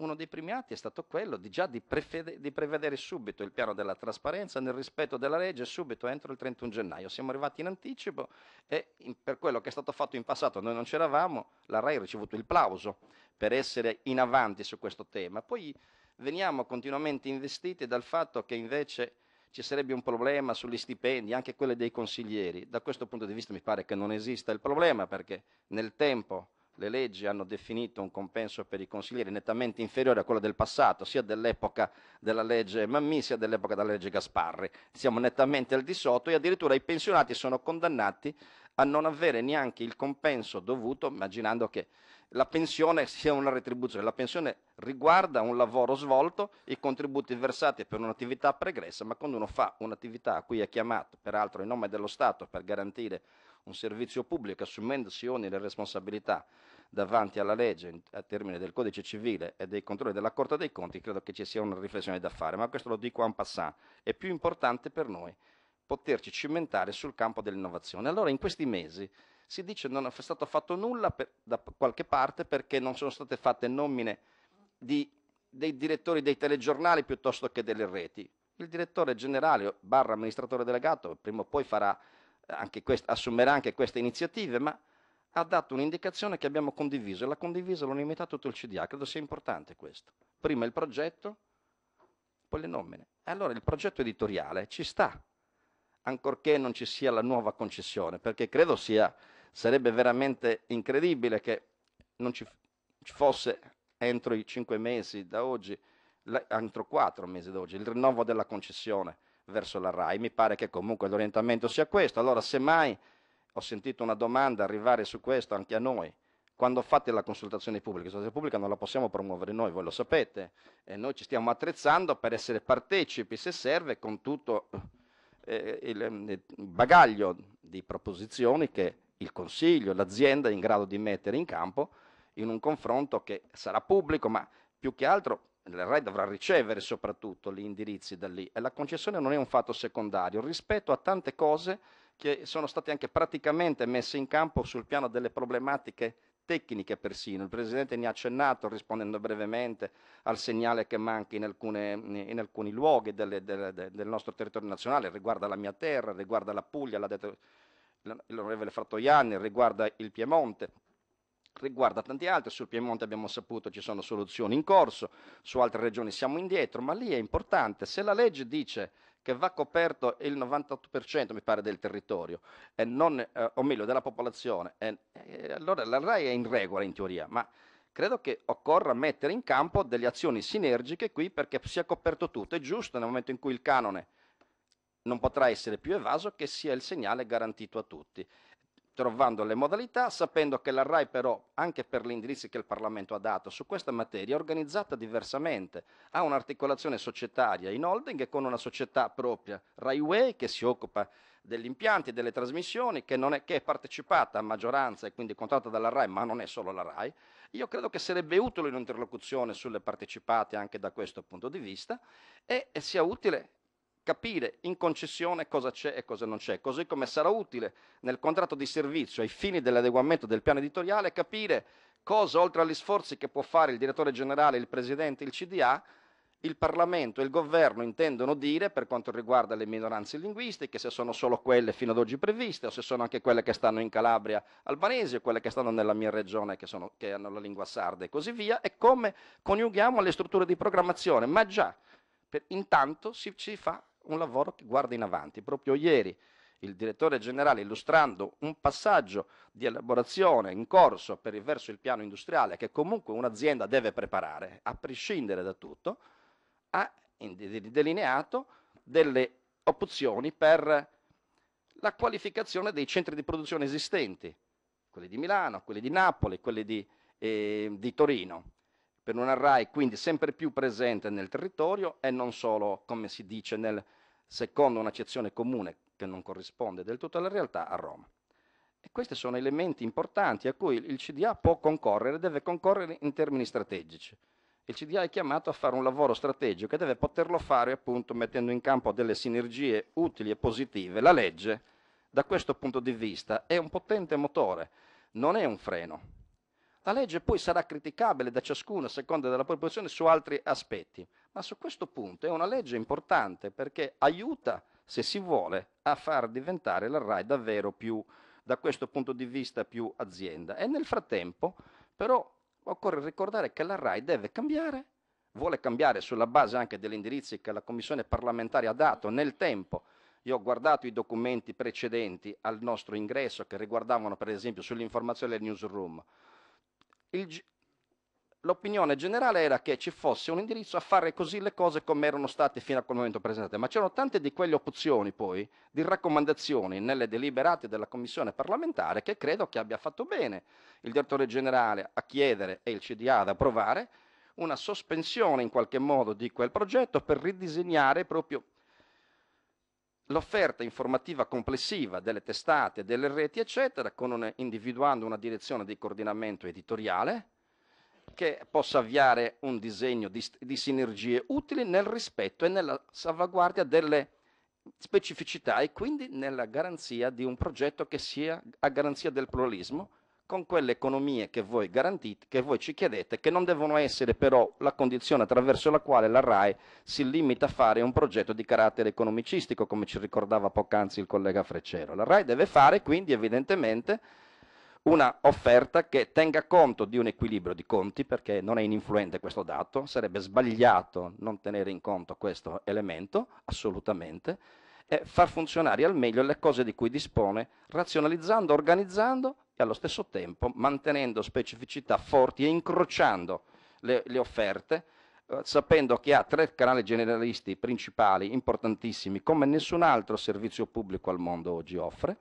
[SPEAKER 5] uno dei primi atti è stato quello di già di, prefede, di, prevedere subito il piano della trasparenza nel rispetto della legge subito entro il 31 gennaio. Siamo arrivati in anticipo e in, per quello che è stato fatto in passato noi non c'eravamo, la RAI ha ricevuto il plauso per essere in avanti su questo tema. Poi veniamo continuamente investiti dal fatto che invece ci sarebbe un problema sugli stipendi, anche quelli dei consiglieri. Da questo punto di vista mi pare che non esista il problema perché nel tempo le leggi hanno definito un compenso per i consiglieri nettamente inferiore a quello del passato, sia dell'epoca della legge Mammì sia dell'epoca della legge Gasparri. Siamo nettamente al di sotto e addirittura i pensionati sono condannati a non avere neanche il compenso dovuto, immaginando che la pensione sia una retribuzione, la pensione riguarda un lavoro svolto, i contributi versati per un'attività pregressa, ma quando uno fa un'attività a cui è chiamato, peraltro in nome dello Stato, per garantire un servizio pubblico, assumendosi ogni responsabilità davanti alla legge a termine del codice civile e dei controlli della Corte dei Conti, credo che ci sia una riflessione da fare, ma questo lo dico en passant, è più importante per noi poterci cimentare sul campo dell'innovazione. Allora in questi mesi si dice non è stato fatto nulla per, da qualche parte perché non sono state fatte nomine di, dei direttori dei telegiornali piuttosto che delle reti. Il direttore generale barra amministratore delegato prima o poi farà anche quest, assumerà anche queste iniziative, ma ha dato un'indicazione che abbiamo condiviso e l'ha condivisa l'unanimità tutto il CDA. Credo sia importante questo. Prima il progetto, poi le nomine. Allora il progetto editoriale ci sta, ancorché non ci sia la nuova concessione, perché credo sia Sarebbe veramente incredibile che non ci, fosse entro i cinque mesi da oggi, entro quattro mesi da oggi, il rinnovo della concessione verso la RAI. Mi pare che comunque l'orientamento sia questo. Allora, semmai ho sentito una domanda arrivare su questo anche a noi. Quando fate la consultazione pubblica, la consultazione pubblica non la possiamo promuovere noi, voi lo sapete, e noi ci stiamo attrezzando per essere partecipi, se serve, con tutto eh, il, il bagaglio di proposizioni che il Consiglio, l'azienda è in grado di mettere in campo in un confronto che sarà pubblico, ma più che altro il RAI dovrà ricevere soprattutto gli indirizzi da lì e la concessione non è un fatto secondario rispetto a tante cose che sono state anche praticamente messe in campo sul piano delle problematiche tecniche persino. Il Presidente ne ha accennato rispondendo brevemente al segnale che manca in, alcune, in alcuni luoghi delle, delle, del nostro territorio nazionale, riguarda la mia terra, riguarda la Puglia, l'ha detto l'onorevole Frattoianni, riguarda il Piemonte, riguarda tanti altri, sul Piemonte abbiamo saputo ci sono soluzioni in corso, su altre regioni siamo indietro, ma lì è importante, se la legge dice che va coperto il 98% mi pare del territorio, non, eh, o meglio della popolazione, e, e eh, allora la RAI è in regola in teoria, ma credo che occorra mettere in campo delle azioni sinergiche qui perché sia coperto tutto, è giusto nel momento in cui il canone non potrà essere più evaso che sia il segnale garantito a tutti trovando le modalità, sapendo che la RAI però, anche per gli indirizzi che il Parlamento ha dato su questa materia, è organizzata diversamente. Ha un'articolazione societaria in holding e con una società propria, RaiWay, che si occupa degli impianti, delle trasmissioni, che è, che, è, partecipata a maggioranza e quindi contratta dalla RAI, ma non è solo la RAI. Io credo che sarebbe utile un'interlocuzione sulle partecipate anche da questo punto di vista e, e sia utile capire in concessione cosa c'è e cosa non c'è, così come sarà utile nel contratto di servizio ai fini dell'adeguamento del piano editoriale capire cosa, oltre agli sforzi che può fare il direttore generale, il presidente, il CDA, il Parlamento e il governo intendono dire per quanto riguarda le minoranze linguistiche, se sono solo quelle fino ad oggi previste o se sono anche quelle che stanno in Calabria albanese o quelle che stanno nella mia regione che, sono, che hanno la lingua sarda e così via, e come coniughiamo le strutture di programmazione. Ma già, per, intanto si, si fa un lavoro che guarda in avanti. Proprio ieri il direttore generale, illustrando un passaggio di elaborazione in corso per il verso il piano industriale, che comunque un'azienda deve preparare, a prescindere da tutto, ha delineato delle opzioni per la qualificazione dei centri di produzione esistenti, quelli di Milano, quelli di Napoli, quelli di, eh, di Torino per una RAI quindi sempre più presente nel territorio e non solo, come si dice, nel, secondo un'accezione comune che non corrisponde del tutto alla realtà, a Roma. E questi sono elementi importanti a cui il CDA può concorrere, deve concorrere in termini strategici. Il CDA è chiamato a fare un lavoro strategico e deve poterlo fare appunto mettendo in campo delle sinergie utili e positive. La legge, da questo punto di vista, è un potente motore, non è un freno. La legge poi sarà criticabile da ciascuno a seconda della propria posizione su altri aspetti, ma su questo punto è una legge importante perché aiuta, se si vuole, a far diventare la RAI davvero più, da questo punto di vista, più azienda. E nel frattempo, però, occorre ricordare che la RAI deve cambiare, vuole cambiare sulla base anche degli indirizzi che la Commissione parlamentare ha dato nel tempo. Io ho guardato i documenti precedenti al nostro ingresso che riguardavano per esempio sull'informazione del newsroom il, l'opinione generale era che ci fosse un indirizzo a fare così le cose come erano state fino a quel momento presentate, ma c'erano tante di quelle opzioni poi, di raccomandazioni nelle deliberate della commissione parlamentare che credo che abbia fatto bene il direttore generale a chiedere e il CDA ad approvare una sospensione in qualche modo di quel progetto per ridisegnare proprio l'offerta informativa complessiva delle testate, delle reti, eccetera, un, individuando una direzione di coordinamento editoriale che possa avviare un disegno di, di sinergie utili nel rispetto e nella salvaguardia delle specificità e quindi nella garanzia di un progetto che sia a garanzia del pluralismo con quelle economie che voi garantite, che voi ci chiedete, che non devono essere però la condizione attraverso la quale la RAE si limita a fare un progetto di carattere economicistico, come ci ricordava poc'anzi il collega Freccero. La RAE deve fare quindi evidentemente una offerta che tenga conto di un equilibrio di conti, perché non è ininfluente questo dato, sarebbe sbagliato non tenere in conto questo elemento, assolutamente, e far funzionare al meglio le cose di cui dispone, razionalizzando, organizzando e allo stesso tempo mantenendo specificità forti e incrociando le, le offerte, eh, sapendo che ha tre canali generalisti principali importantissimi come nessun altro servizio pubblico al mondo oggi offre,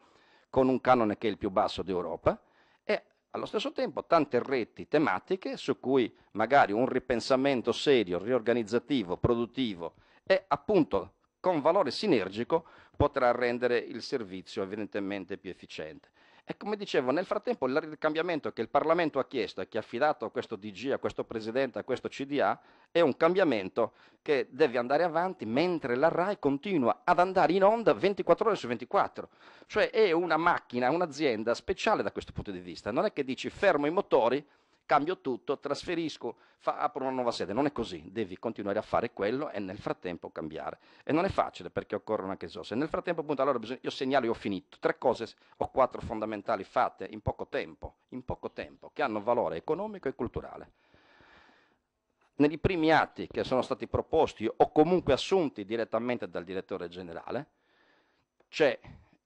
[SPEAKER 5] con un canone che è il più basso d'Europa e allo stesso tempo tante reti tematiche su cui magari un ripensamento serio, riorganizzativo, produttivo e appunto con valore sinergico potrà rendere il servizio evidentemente più efficiente. E come dicevo, nel frattempo il cambiamento che il Parlamento ha chiesto e che ha affidato a questo DG, a questo Presidente, a questo CDA, è un cambiamento che deve andare avanti mentre la RAI continua ad andare in onda 24 ore su 24. Cioè è una macchina, un'azienda speciale da questo punto di vista. Non è che dici fermo i motori cambio tutto, trasferisco, fa, apro una nuova sede. Non è così, devi continuare a fare quello e nel frattempo cambiare. E non è facile perché occorrono anche risorse. Nel frattempo, appunto, allora bisogna, io segnalo e ho finito. Tre cose o quattro fondamentali fatte in poco tempo, in poco tempo, che hanno valore economico e culturale. Nei primi atti che sono stati proposti o comunque assunti direttamente dal direttore generale, c'è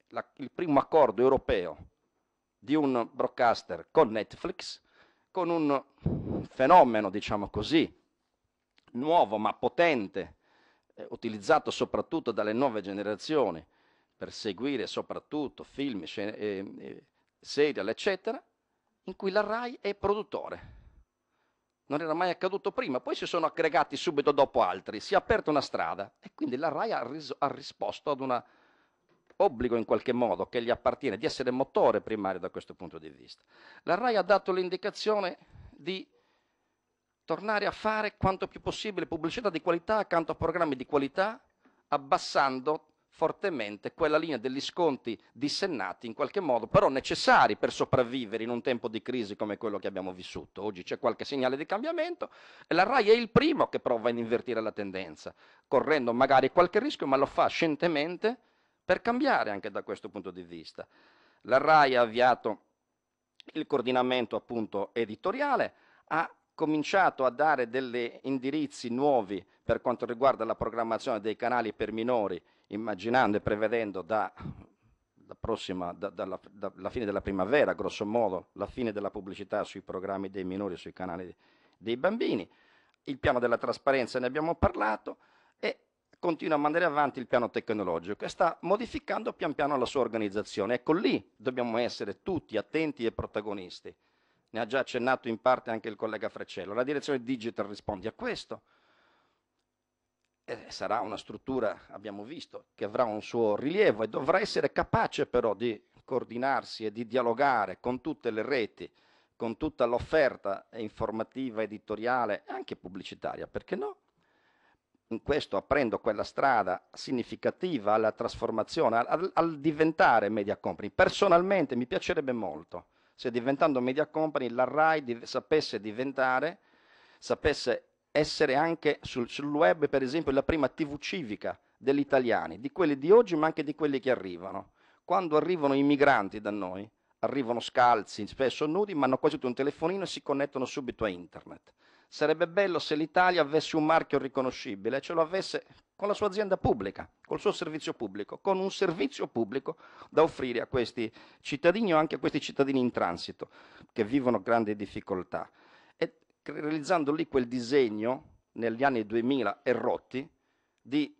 [SPEAKER 5] la, il primo accordo europeo di un broadcaster con Netflix con un fenomeno, diciamo così, nuovo ma potente, eh, utilizzato soprattutto dalle nuove generazioni per seguire soprattutto film, scene, eh, eh, serial, eccetera, in cui la RAI è produttore. Non era mai accaduto prima, poi si sono aggregati subito dopo altri, si è aperta una strada e quindi la RAI ha, riso- ha risposto ad una obbligo in qualche modo che gli appartiene di essere motore primario da questo punto di vista. La RAI ha dato l'indicazione di tornare a fare quanto più possibile pubblicità di qualità accanto a programmi di qualità, abbassando fortemente quella linea degli sconti dissennati in qualche modo, però necessari per sopravvivere in un tempo di crisi come quello che abbiamo vissuto. Oggi c'è qualche segnale di cambiamento e la RAI è il primo che prova ad invertire la tendenza, correndo magari qualche rischio, ma lo fa scientemente per cambiare anche da questo punto di vista. La RAI ha avviato il coordinamento appunto editoriale, ha cominciato a dare degli indirizzi nuovi per quanto riguarda la programmazione dei canali per minori, immaginando e prevedendo da, da prossima, da, dalla, dalla fine della primavera, grosso modo, la fine della pubblicità sui programmi dei minori, sui canali dei bambini. Il piano della trasparenza ne abbiamo parlato, continua a mandare avanti il piano tecnologico e sta modificando pian piano la sua organizzazione. Ecco lì dobbiamo essere tutti attenti e protagonisti. Ne ha già accennato in parte anche il collega Freccello. La direzione digital risponde a questo. E eh, sarà una struttura, abbiamo visto, che avrà un suo rilievo e dovrà essere capace però di coordinarsi e di dialogare con tutte le reti, con tutta l'offerta informativa, editoriale e anche pubblicitaria, perché no? in questo aprendo quella strada significativa alla trasformazione, al, al, diventare media company. Personalmente mi piacerebbe molto se diventando media company la RAI di, sapesse diventare, sapesse essere anche sul, sul web, per esempio, la prima TV civica degli italiani, di quelli di oggi ma anche di quelli che arrivano. Quando arrivano i migranti da noi, arrivano scalzi, spesso nudi, ma hanno quasi tutto un telefonino e si connettono subito a internet Sarebbe bello se l'Italia avesse un marchio riconoscibile, ce lo avesse con la sua azienda pubblica, col suo servizio pubblico, con un servizio pubblico da offrire a questi cittadini o anche a questi cittadini in transito che vivono grandi difficoltà. E realizzando lì quel disegno negli anni 2000 e rotti di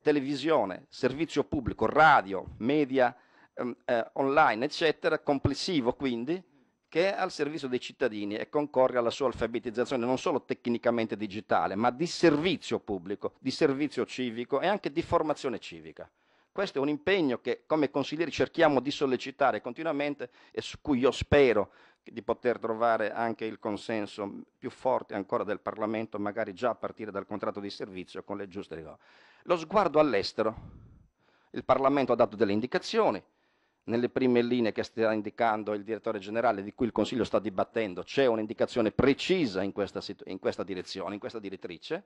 [SPEAKER 5] televisione, servizio pubblico, radio, media ehm, eh, online, eccetera, complessivo quindi, che è al servizio dei cittadini e concorre alla sua alfabetizzazione non solo tecnicamente digitale, ma di servizio pubblico, di servizio civico e anche di formazione civica. Questo è un impegno che come consiglieri cerchiamo di sollecitare continuamente e su cui io spero di poter trovare anche il consenso più forte ancora del Parlamento, magari già a partire dal contratto di servizio con le giuste regole. Lo sguardo all'estero. Il Parlamento ha dato delle indicazioni, nelle prime linee che sta indicando il direttore generale, di cui il Consiglio sta dibattendo, c'è un'indicazione precisa in questa, in questa, direzione, in questa direttrice,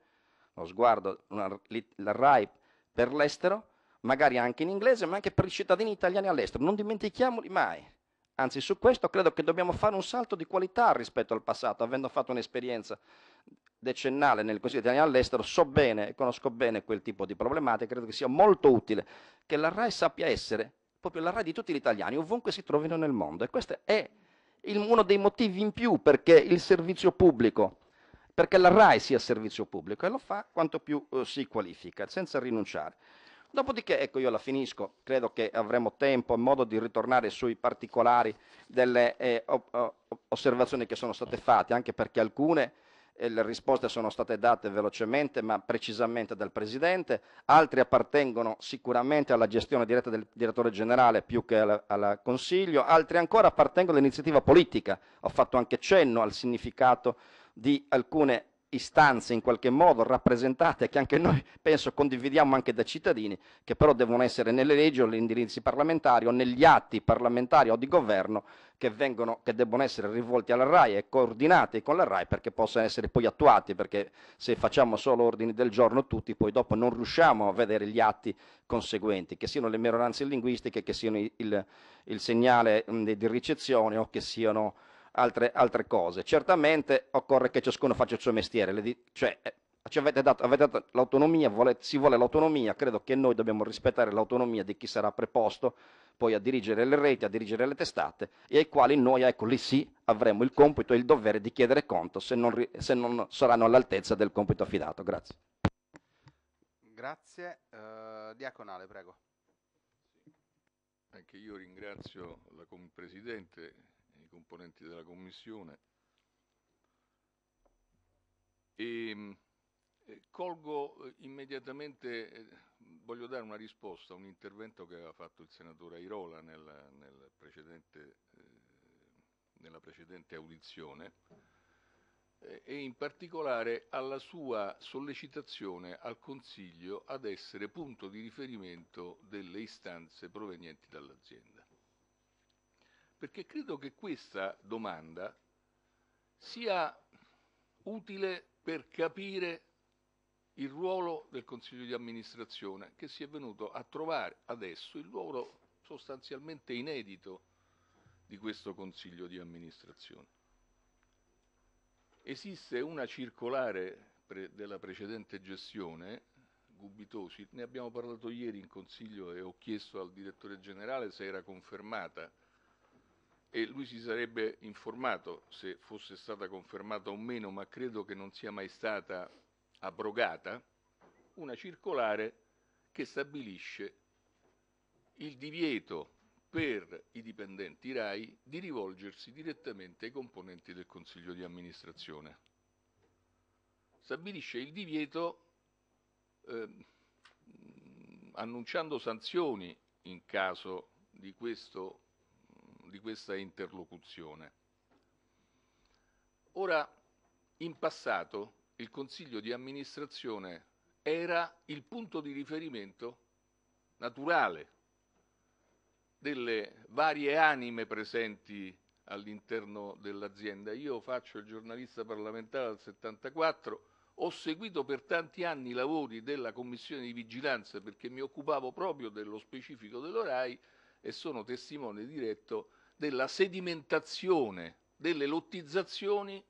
[SPEAKER 5] lo sguardo, una, la RAI per l'estero, magari anche in inglese, ma anche per i cittadini italiani all'estero, non dimentichiamoli mai. Anzi, su questo credo che dobbiamo fare un salto di qualità rispetto al passato, avendo fatto un'esperienza decennale nel Consiglio italiano all'estero, so bene e conosco bene quel tipo di problematiche, credo che sia molto utile che la RAI sappia essere proprio la RAI di tutti gli italiani, ovunque si trovino nel mondo. E questo è il, uno dei motivi in più perché il servizio pubblico, perché la RAI sia servizio pubblico, e lo fa quanto più eh, si qualifica, senza rinunciare. Dopodiché, ecco, io la finisco, credo che avremo tempo e modo di ritornare sui particolari delle eh, osservazioni che sono state fatte, anche perché alcune le risposte sono state date velocemente ma precisamente dal Presidente, altri appartengono sicuramente alla gestione diretta del Direttore Generale più che al Consiglio, altri ancora appartengono all'iniziativa politica. Ho fatto anche cenno al significato di alcune istanze in qualche modo rappresentate che anche noi penso condividiamo anche da cittadini che però devono essere nelle leggi o negli indirizzi parlamentari o negli atti parlamentari o di governo che, vengono, che debbono essere rivolti alla RAI e coordinati con la RAI perché possano essere poi attuati, perché se facciamo solo ordini del giorno tutti, poi dopo non riusciamo a vedere gli atti conseguenti, che siano le minoranze linguistiche, che siano il, il segnale di ricezione o che siano altre, altre cose. Certamente occorre che ciascuno faccia il suo mestiere, cioè eh, ci cioè, avete dato, avete dato l'autonomia, vuole, si vuole l'autonomia, credo che noi dobbiamo rispettare l'autonomia di chi sarà preposto poi a dirigere le reti, a dirigere le testate e ai quali noi, ecco lì sì, avremo il compito e il dovere di chiedere conto se non, se non saranno all'altezza del compito affidato. Grazie.
[SPEAKER 1] Grazie. Uh, diaconale, prego. Anche io ringrazio
[SPEAKER 6] la Presidente e i componenti della Commissione. E, ehm, eh, colgo eh, immediatamente, eh, voglio dare una risposta a un intervento che aveva fatto il senatore Airola nella, nella, precedente, nella precedente, audizione e in particolare alla sua sollecitazione al Consiglio ad essere punto di riferimento delle istanze provenienti dall'azienda. Perché credo che questa domanda sia utile per capire il ruolo del Consiglio di amministrazione che si è venuto a trovare adesso il ruolo sostanzialmente inedito di questo Consiglio di amministrazione. Esiste una circolare pre della precedente gestione, Gubitosi, ne abbiamo parlato ieri in Consiglio e ho chiesto al direttore generale se era confermata e lui si sarebbe informato se fosse stata confermata o meno, ma credo che non sia mai stata abrogata una circolare che stabilisce il divieto per i dipendenti RAI di rivolgersi direttamente ai componenti del Consiglio di amministrazione. Stabilisce il divieto eh, annunciando sanzioni in caso di, questo, di questa interlocuzione. Ora, in passato il consiglio di amministrazione era il punto di riferimento naturale delle varie anime presenti all'interno dell'azienda. Io faccio il giornalista parlamentare dal 74, ho seguito per tanti anni i lavori della commissione di vigilanza perché mi occupavo proprio dello specifico dell'ORAI e sono testimone diretto della sedimentazione, delle lottizzazioni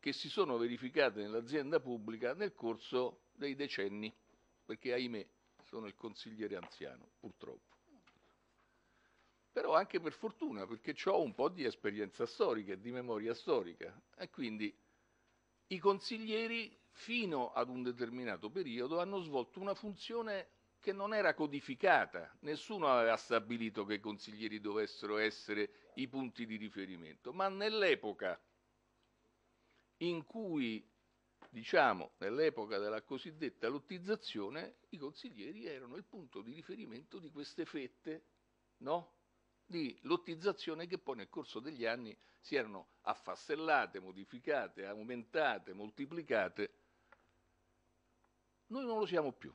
[SPEAKER 6] che si sono verificate nell'azienda pubblica nel corso dei decenni, perché ahimè sono il consigliere anziano, purtroppo. Però anche per fortuna, perché ho un po' di esperienza storica e di memoria storica, e quindi i consiglieri fino ad un determinato periodo hanno svolto una funzione che non era codificata, nessuno aveva stabilito che i consiglieri dovessero essere i punti di riferimento, ma nell'epoca in cui, diciamo, nell'epoca della cosiddetta lottizzazione, i consiglieri erano il punto di riferimento di queste fette, no? di lottizzazione che poi nel corso degli anni si erano affastellate, modificate, aumentate, moltiplicate. Noi non lo siamo più.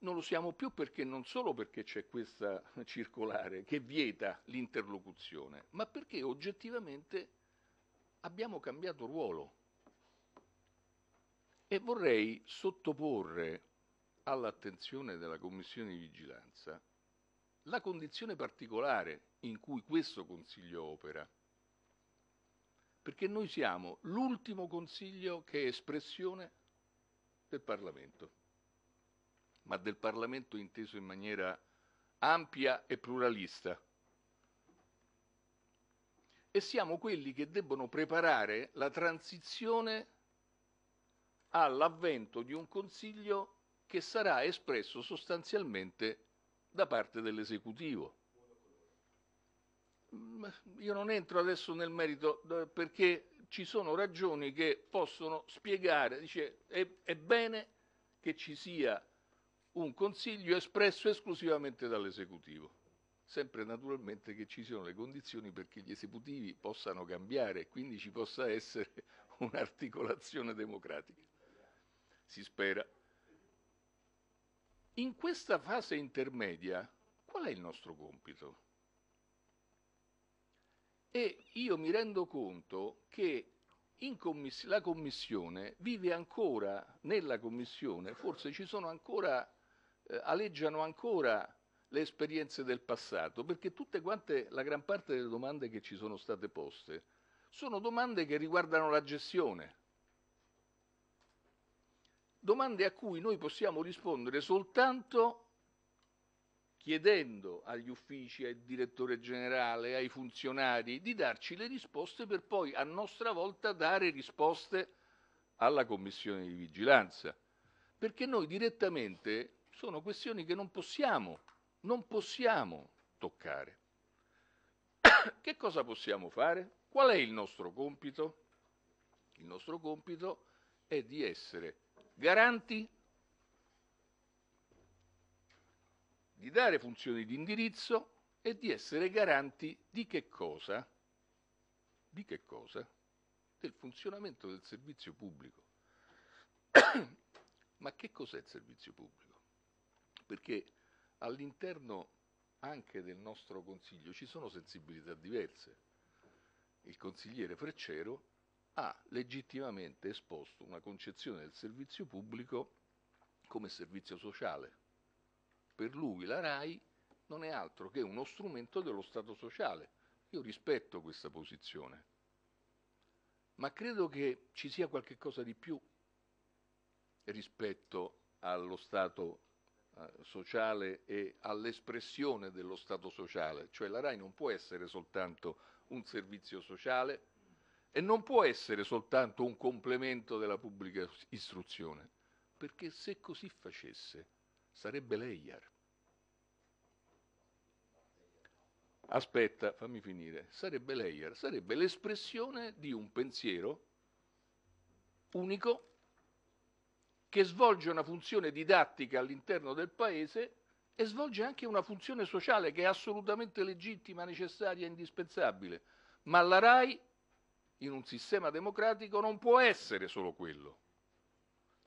[SPEAKER 6] non lo siamo più perché non solo perché c'è questa circolare che vieta l'interlocuzione, ma perché oggettivamente abbiamo cambiato ruolo. E vorrei sottoporre all'attenzione della Commissione di Vigilanza la condizione particolare in cui questo Consiglio opera. Perché noi siamo l'ultimo Consiglio che è espressione del Parlamento ma del Parlamento inteso in maniera ampia e pluralista. E siamo quelli che debbono preparare la transizione all'avvento di un Consiglio che sarà espresso sostanzialmente da parte dell'esecutivo. Mm, io non entro adesso nel merito perché ci sono ragioni che possono spiegare, dice è, è bene che ci sia un consiglio espresso esclusivamente dall'esecutivo, sempre naturalmente che ci siano le condizioni perché gli esecutivi possano cambiare e quindi ci possa essere un'articolazione democratica. Si spera. In questa fase intermedia, qual è il nostro compito? E io mi rendo conto che commiss la Commissione vive ancora, nella Commissione, forse ci sono ancora eh, aleggiano ancora le esperienze del passato, perché tutte quante, la gran parte delle domande che ci sono state poste, sono domande che riguardano la gestione, domande a cui noi possiamo rispondere soltanto chiedendo agli uffici, al direttore generale, ai funzionari di darci le risposte per poi a nostra volta dare risposte alla commissione di vigilanza. Perché noi direttamente sono questioni che non possiamo, non possiamo toccare. che cosa possiamo fare? Qual è il nostro compito? Il nostro compito è di essere garanti, di dare funzioni di indirizzo e di essere garanti di che cosa? Di che cosa? Del funzionamento del servizio pubblico. Ma che cos'è il servizio pubblico? perché all'interno anche del nostro Consiglio ci sono sensibilità diverse. Il consigliere Freccero ha legittimamente esposto una concezione del servizio pubblico come servizio sociale. Per lui la RAI non è altro che uno strumento dello Stato sociale. Io rispetto questa posizione, ma credo che ci sia qualche cosa di più rispetto allo Stato eh, sociale e all'espressione dello Stato sociale, cioè la RAI non può essere soltanto un servizio sociale e non può essere soltanto un complemento della pubblica istruzione, perché se così facesse sarebbe l'EIAR. Aspetta, fammi finire, sarebbe l'EIAR, sarebbe l'espressione di un pensiero unico che svolge una funzione didattica all'interno del paese e svolge anche una funzione sociale che è assolutamente legittima, necessaria e indispensabile. Ma la RAI in un sistema democratico non può essere solo quello.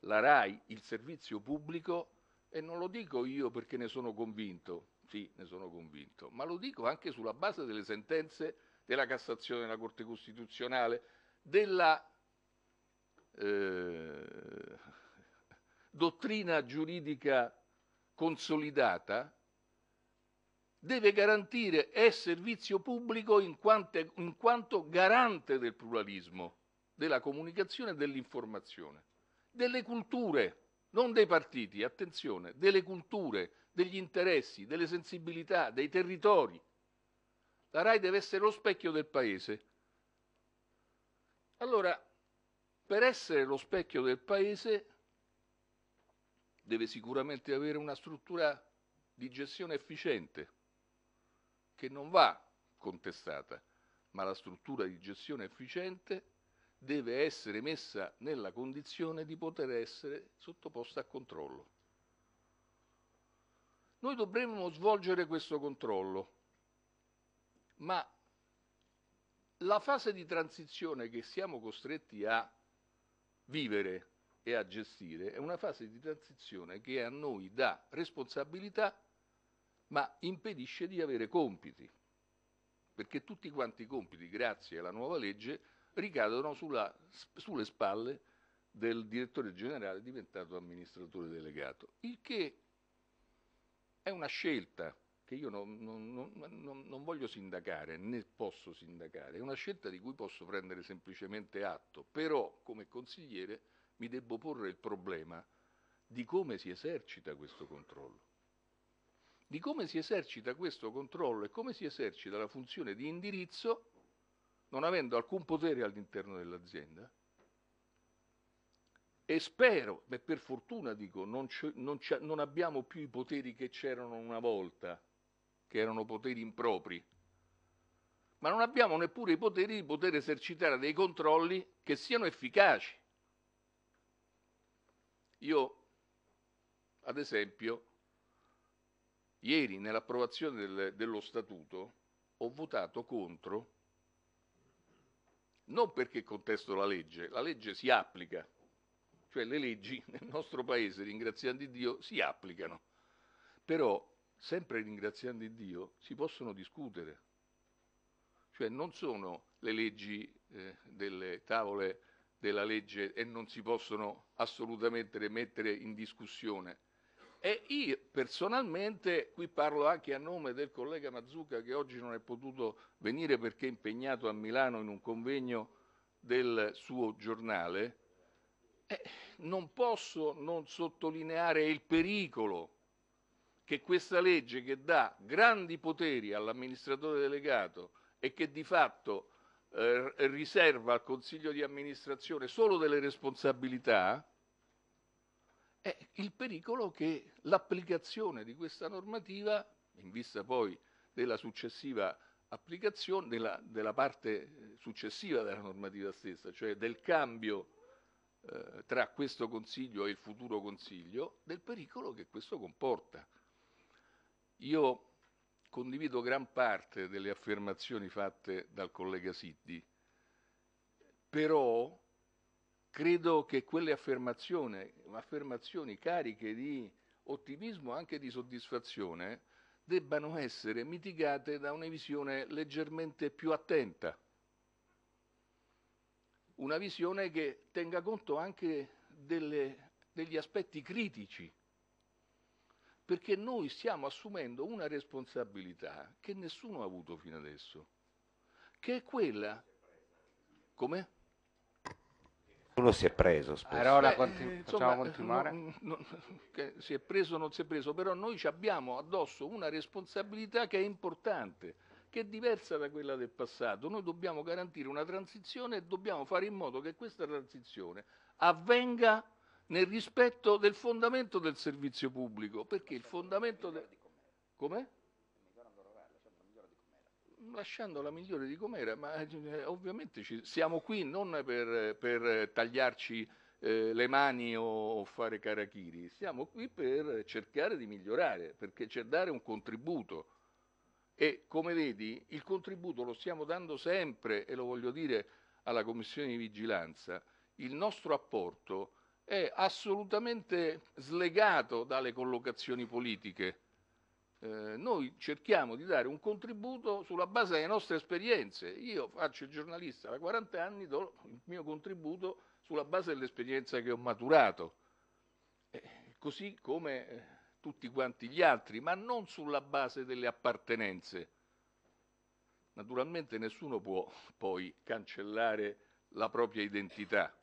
[SPEAKER 6] La RAI, il servizio pubblico, e non lo dico io perché ne sono convinto, sì, ne sono convinto, ma lo dico anche sulla base delle sentenze della Cassazione, della Corte Costituzionale, della... Eh, dottrina giuridica consolidata, deve garantire, è servizio pubblico in, quante, in quanto garante del pluralismo, della comunicazione e dell'informazione, delle culture, non dei partiti, attenzione, delle culture, degli interessi, delle sensibilità, dei territori. La RAI deve essere lo specchio del Paese. Allora, per essere lo specchio del Paese deve sicuramente avere una struttura di gestione efficiente, che non va contestata, ma la struttura di gestione efficiente deve essere messa nella condizione di poter essere sottoposta a controllo. Noi dovremmo svolgere questo controllo, ma la fase di transizione che siamo costretti a vivere e a gestire è una fase di transizione che a noi dà responsabilità ma impedisce di avere compiti, perché tutti quanti i compiti, grazie alla nuova legge, ricadono sulla, sulle spalle del direttore generale diventato amministratore delegato, il che è una scelta che io non, non, non, non, voglio sindacare né posso sindacare, è una scelta di cui posso prendere semplicemente atto, però come consigliere mi debbo porre il problema di come si esercita questo controllo. Di come si esercita questo controllo e come si esercita la funzione di indirizzo non avendo alcun potere all'interno dell'azienda. E spero, beh, per fortuna dico, non, non, non abbiamo più i poteri che c'erano una volta, che erano poteri impropri, ma non abbiamo neppure i poteri di poter esercitare dei controlli che siano efficaci. Io, ad esempio, ieri nell'approvazione del, dello statuto ho votato contro, non perché contesto la legge, la legge si applica, cioè le leggi nel nostro paese, ringraziando Dio, si applicano, però sempre ringraziando Dio si possono discutere, cioè non sono le leggi eh, delle tavole della legge e non si possono assolutamente mettere in discussione. E io personalmente, qui parlo anche a nome del collega Mazzucca che oggi non è potuto venire perché è impegnato a Milano in un convegno del suo giornale, eh, non posso non sottolineare il pericolo che questa legge che dà grandi poteri all'amministratore delegato e che di fatto eh, riserva al consiglio di amministrazione solo delle responsabilità, è il pericolo che l'applicazione di questa normativa, in vista poi della successiva applicazione, della, della parte successiva della normativa stessa, cioè del cambio eh, tra questo Consiglio e il futuro Consiglio, del pericolo che questo comporta. Io condivido gran parte delle affermazioni fatte dal collega Siddi, però credo che quelle affermazioni, affermazioni cariche di ottimismo e anche di soddisfazione debbano essere mitigate da una visione leggermente più attenta, una visione che tenga conto anche delle, degli aspetti critici perché noi stiamo assumendo una responsabilità che nessuno ha avuto fino adesso, che è quella... Come?
[SPEAKER 5] Uno si è preso spesso. Allora, eh, continu- eh, insomma, continuare?
[SPEAKER 6] No, no, si è preso o non si è preso, però noi abbiamo addosso una responsabilità che è importante, che è diversa da quella del passato. Noi dobbiamo garantire una transizione e dobbiamo fare in modo che questa transizione avvenga nel rispetto del fondamento del servizio pubblico, perché il fondamento... del Com'è? lasciando la migliore di com'era, ma eh, ovviamente ci, siamo qui non per, per tagliarci eh, le mani o, o fare carachiri, siamo qui per cercare di migliorare, perché c'è dare un contributo. E come vedi, il contributo lo stiamo dando sempre, e lo voglio dire alla Commissione di Vigilanza, il nostro apporto è assolutamente slegato dalle collocazioni politiche. Eh, noi cerchiamo di dare un contributo sulla base delle nostre esperienze. Io faccio il giornalista da 40 anni, do il mio contributo sulla base dell'esperienza che ho maturato, eh, così come eh, tutti quanti gli altri, ma non sulla base delle appartenenze. Naturalmente nessuno può poi cancellare la propria identità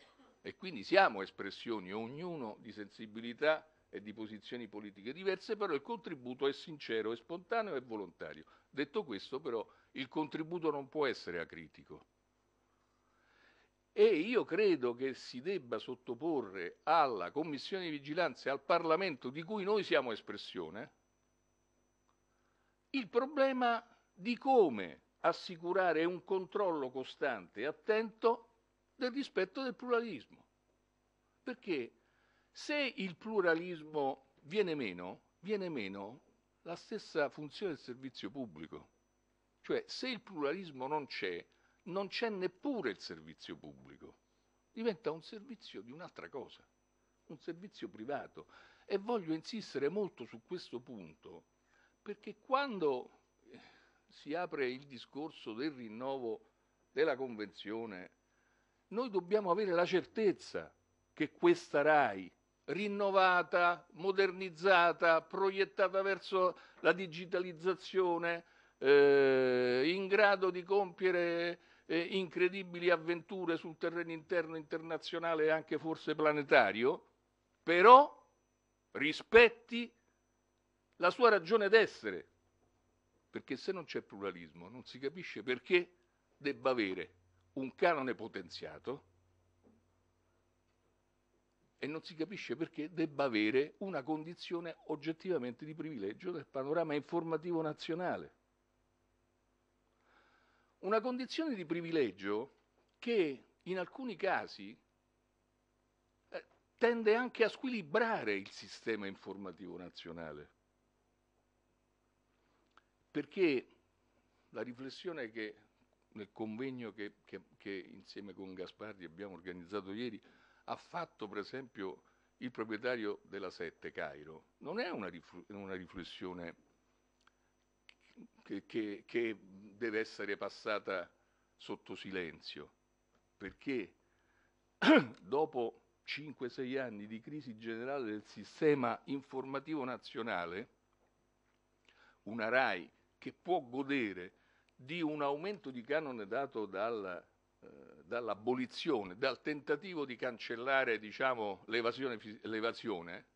[SPEAKER 6] e quindi siamo espressioni ognuno di sensibilità e di posizioni politiche diverse, però il contributo è sincero, è spontaneo e volontario. Detto questo, però, il contributo non può essere acritico. E io credo che si debba sottoporre alla Commissione di Vigilanza e al Parlamento, di cui noi siamo espressione, il problema di come assicurare un controllo costante e attento del rispetto del pluralismo. Perché se il pluralismo viene meno, viene meno la stessa funzione del servizio pubblico. Cioè, se il pluralismo non c'è, non c'è neppure il servizio pubblico. Diventa un servizio di un'altra cosa, un servizio privato. E voglio insistere molto su questo punto, perché quando eh, si apre il discorso del rinnovo della Convenzione noi dobbiamo avere la certezza che questa RAI, rinnovata, modernizzata, proiettata verso la digitalizzazione, eh, in grado di compiere eh, incredibili avventure sul terreno interno internazionale e anche forse planetario, però rispetti la sua ragione d'essere, perché se non c'è pluralismo non si capisce perché debba avere un canone potenziato e non si capisce perché debba avere una condizione oggettivamente di privilegio del panorama informativo nazionale. Una condizione di privilegio che in alcuni casi eh, tende anche a squilibrare il sistema informativo nazionale. Perché la riflessione che nel convegno che, che, che insieme con Gaspardi abbiamo organizzato ieri, ha fatto per esempio il proprietario della Sette Cairo. Non è una, una riflessione che, che, che, deve essere passata sotto silenzio, perché dopo 5-6 anni di crisi generale del sistema informativo nazionale, una RAI che può godere di un aumento di canone dato dal, eh, dall'abolizione, dal tentativo di cancellare diciamo, l'evasione, l'evasione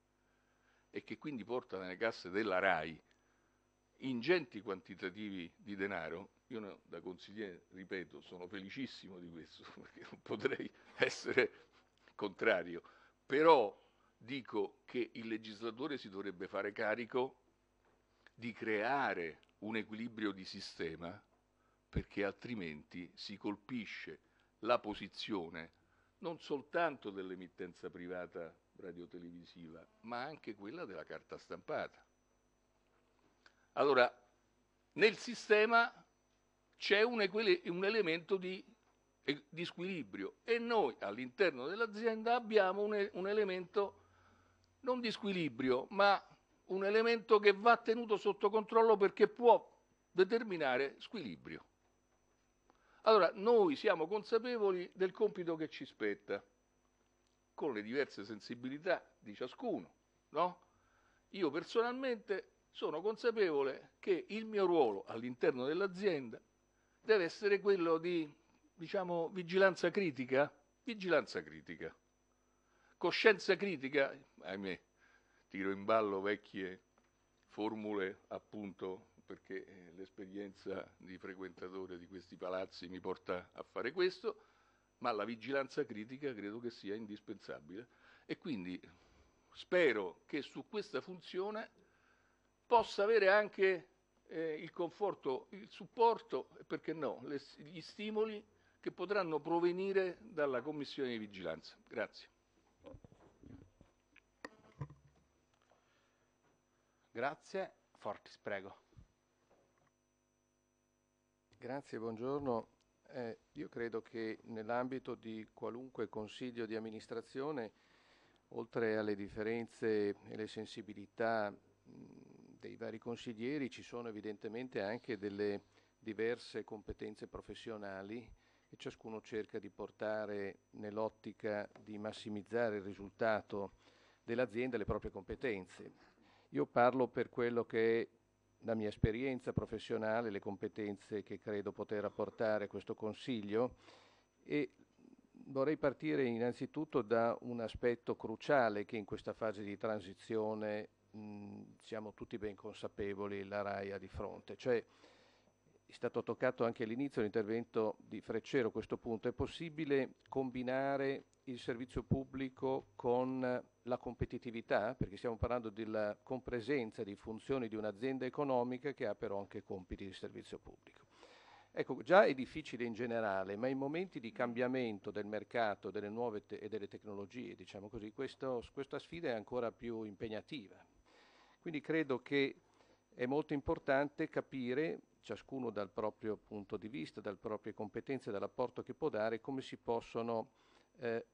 [SPEAKER 6] e che quindi porta nelle casse della RAI ingenti quantitativi di denaro, io da consigliere, ripeto, sono felicissimo di questo, perché non potrei essere contrario, però dico che il legislatore si dovrebbe fare carico di creare un equilibrio di sistema perché altrimenti si colpisce la posizione non soltanto dell'emittenza privata radiotelevisiva, ma anche quella della carta stampata. Allora, nel sistema c'è un, un elemento di, eh, di, squilibrio e noi all'interno dell'azienda abbiamo un, un elemento non di squilibrio, ma un elemento che va tenuto sotto controllo perché può determinare squilibrio. Allora, noi siamo consapevoli del compito che ci spetta, con le diverse sensibilità di ciascuno, no? Io personalmente sono consapevole che il mio ruolo all'interno dell'azienda deve essere quello di, diciamo, vigilanza critica, vigilanza critica, coscienza critica, ahimè, tiro in ballo vecchie formule appunto perché eh, l'esperienza di frequentatore di questi palazzi mi porta a fare questo, ma la vigilanza critica credo che sia indispensabile e quindi spero che su questa funzione possa avere anche eh, il conforto, il supporto e perché no, le, gli stimoli che potranno provenire dalla Commissione di Vigilanza. Grazie.
[SPEAKER 7] Grazie, Fortis, prego. Grazie, buongiorno. Eh, io credo che nell'ambito di qualunque consiglio di amministrazione, oltre alle differenze e le sensibilità mh, dei vari consiglieri, ci sono evidentemente anche delle diverse competenze professionali che ciascuno cerca di portare nell'ottica di massimizzare il risultato dell'azienda e le proprie competenze. Io parlo per quello che è la mia esperienza professionale, le competenze che credo poter apportare a questo Consiglio e vorrei partire innanzitutto da un aspetto cruciale che in questa fase di transizione mh, siamo tutti ben consapevoli la RAI ha di fronte, cioè è stato toccato anche all'inizio l'intervento di Freccero a questo punto, è possibile combinare il servizio pubblico con la competitività, perché stiamo parlando della compresenza di funzioni di un'azienda economica che ha però anche compiti di servizio pubblico. Ecco, già è difficile in generale, ma in momenti di cambiamento del mercato, delle nuove te- e delle tecnologie, diciamo così, questo, questa sfida è ancora più impegnativa. Quindi credo che è molto importante capire, ciascuno dal proprio punto di vista, dalle proprie competenze, dall'apporto che può dare, come si possono eh,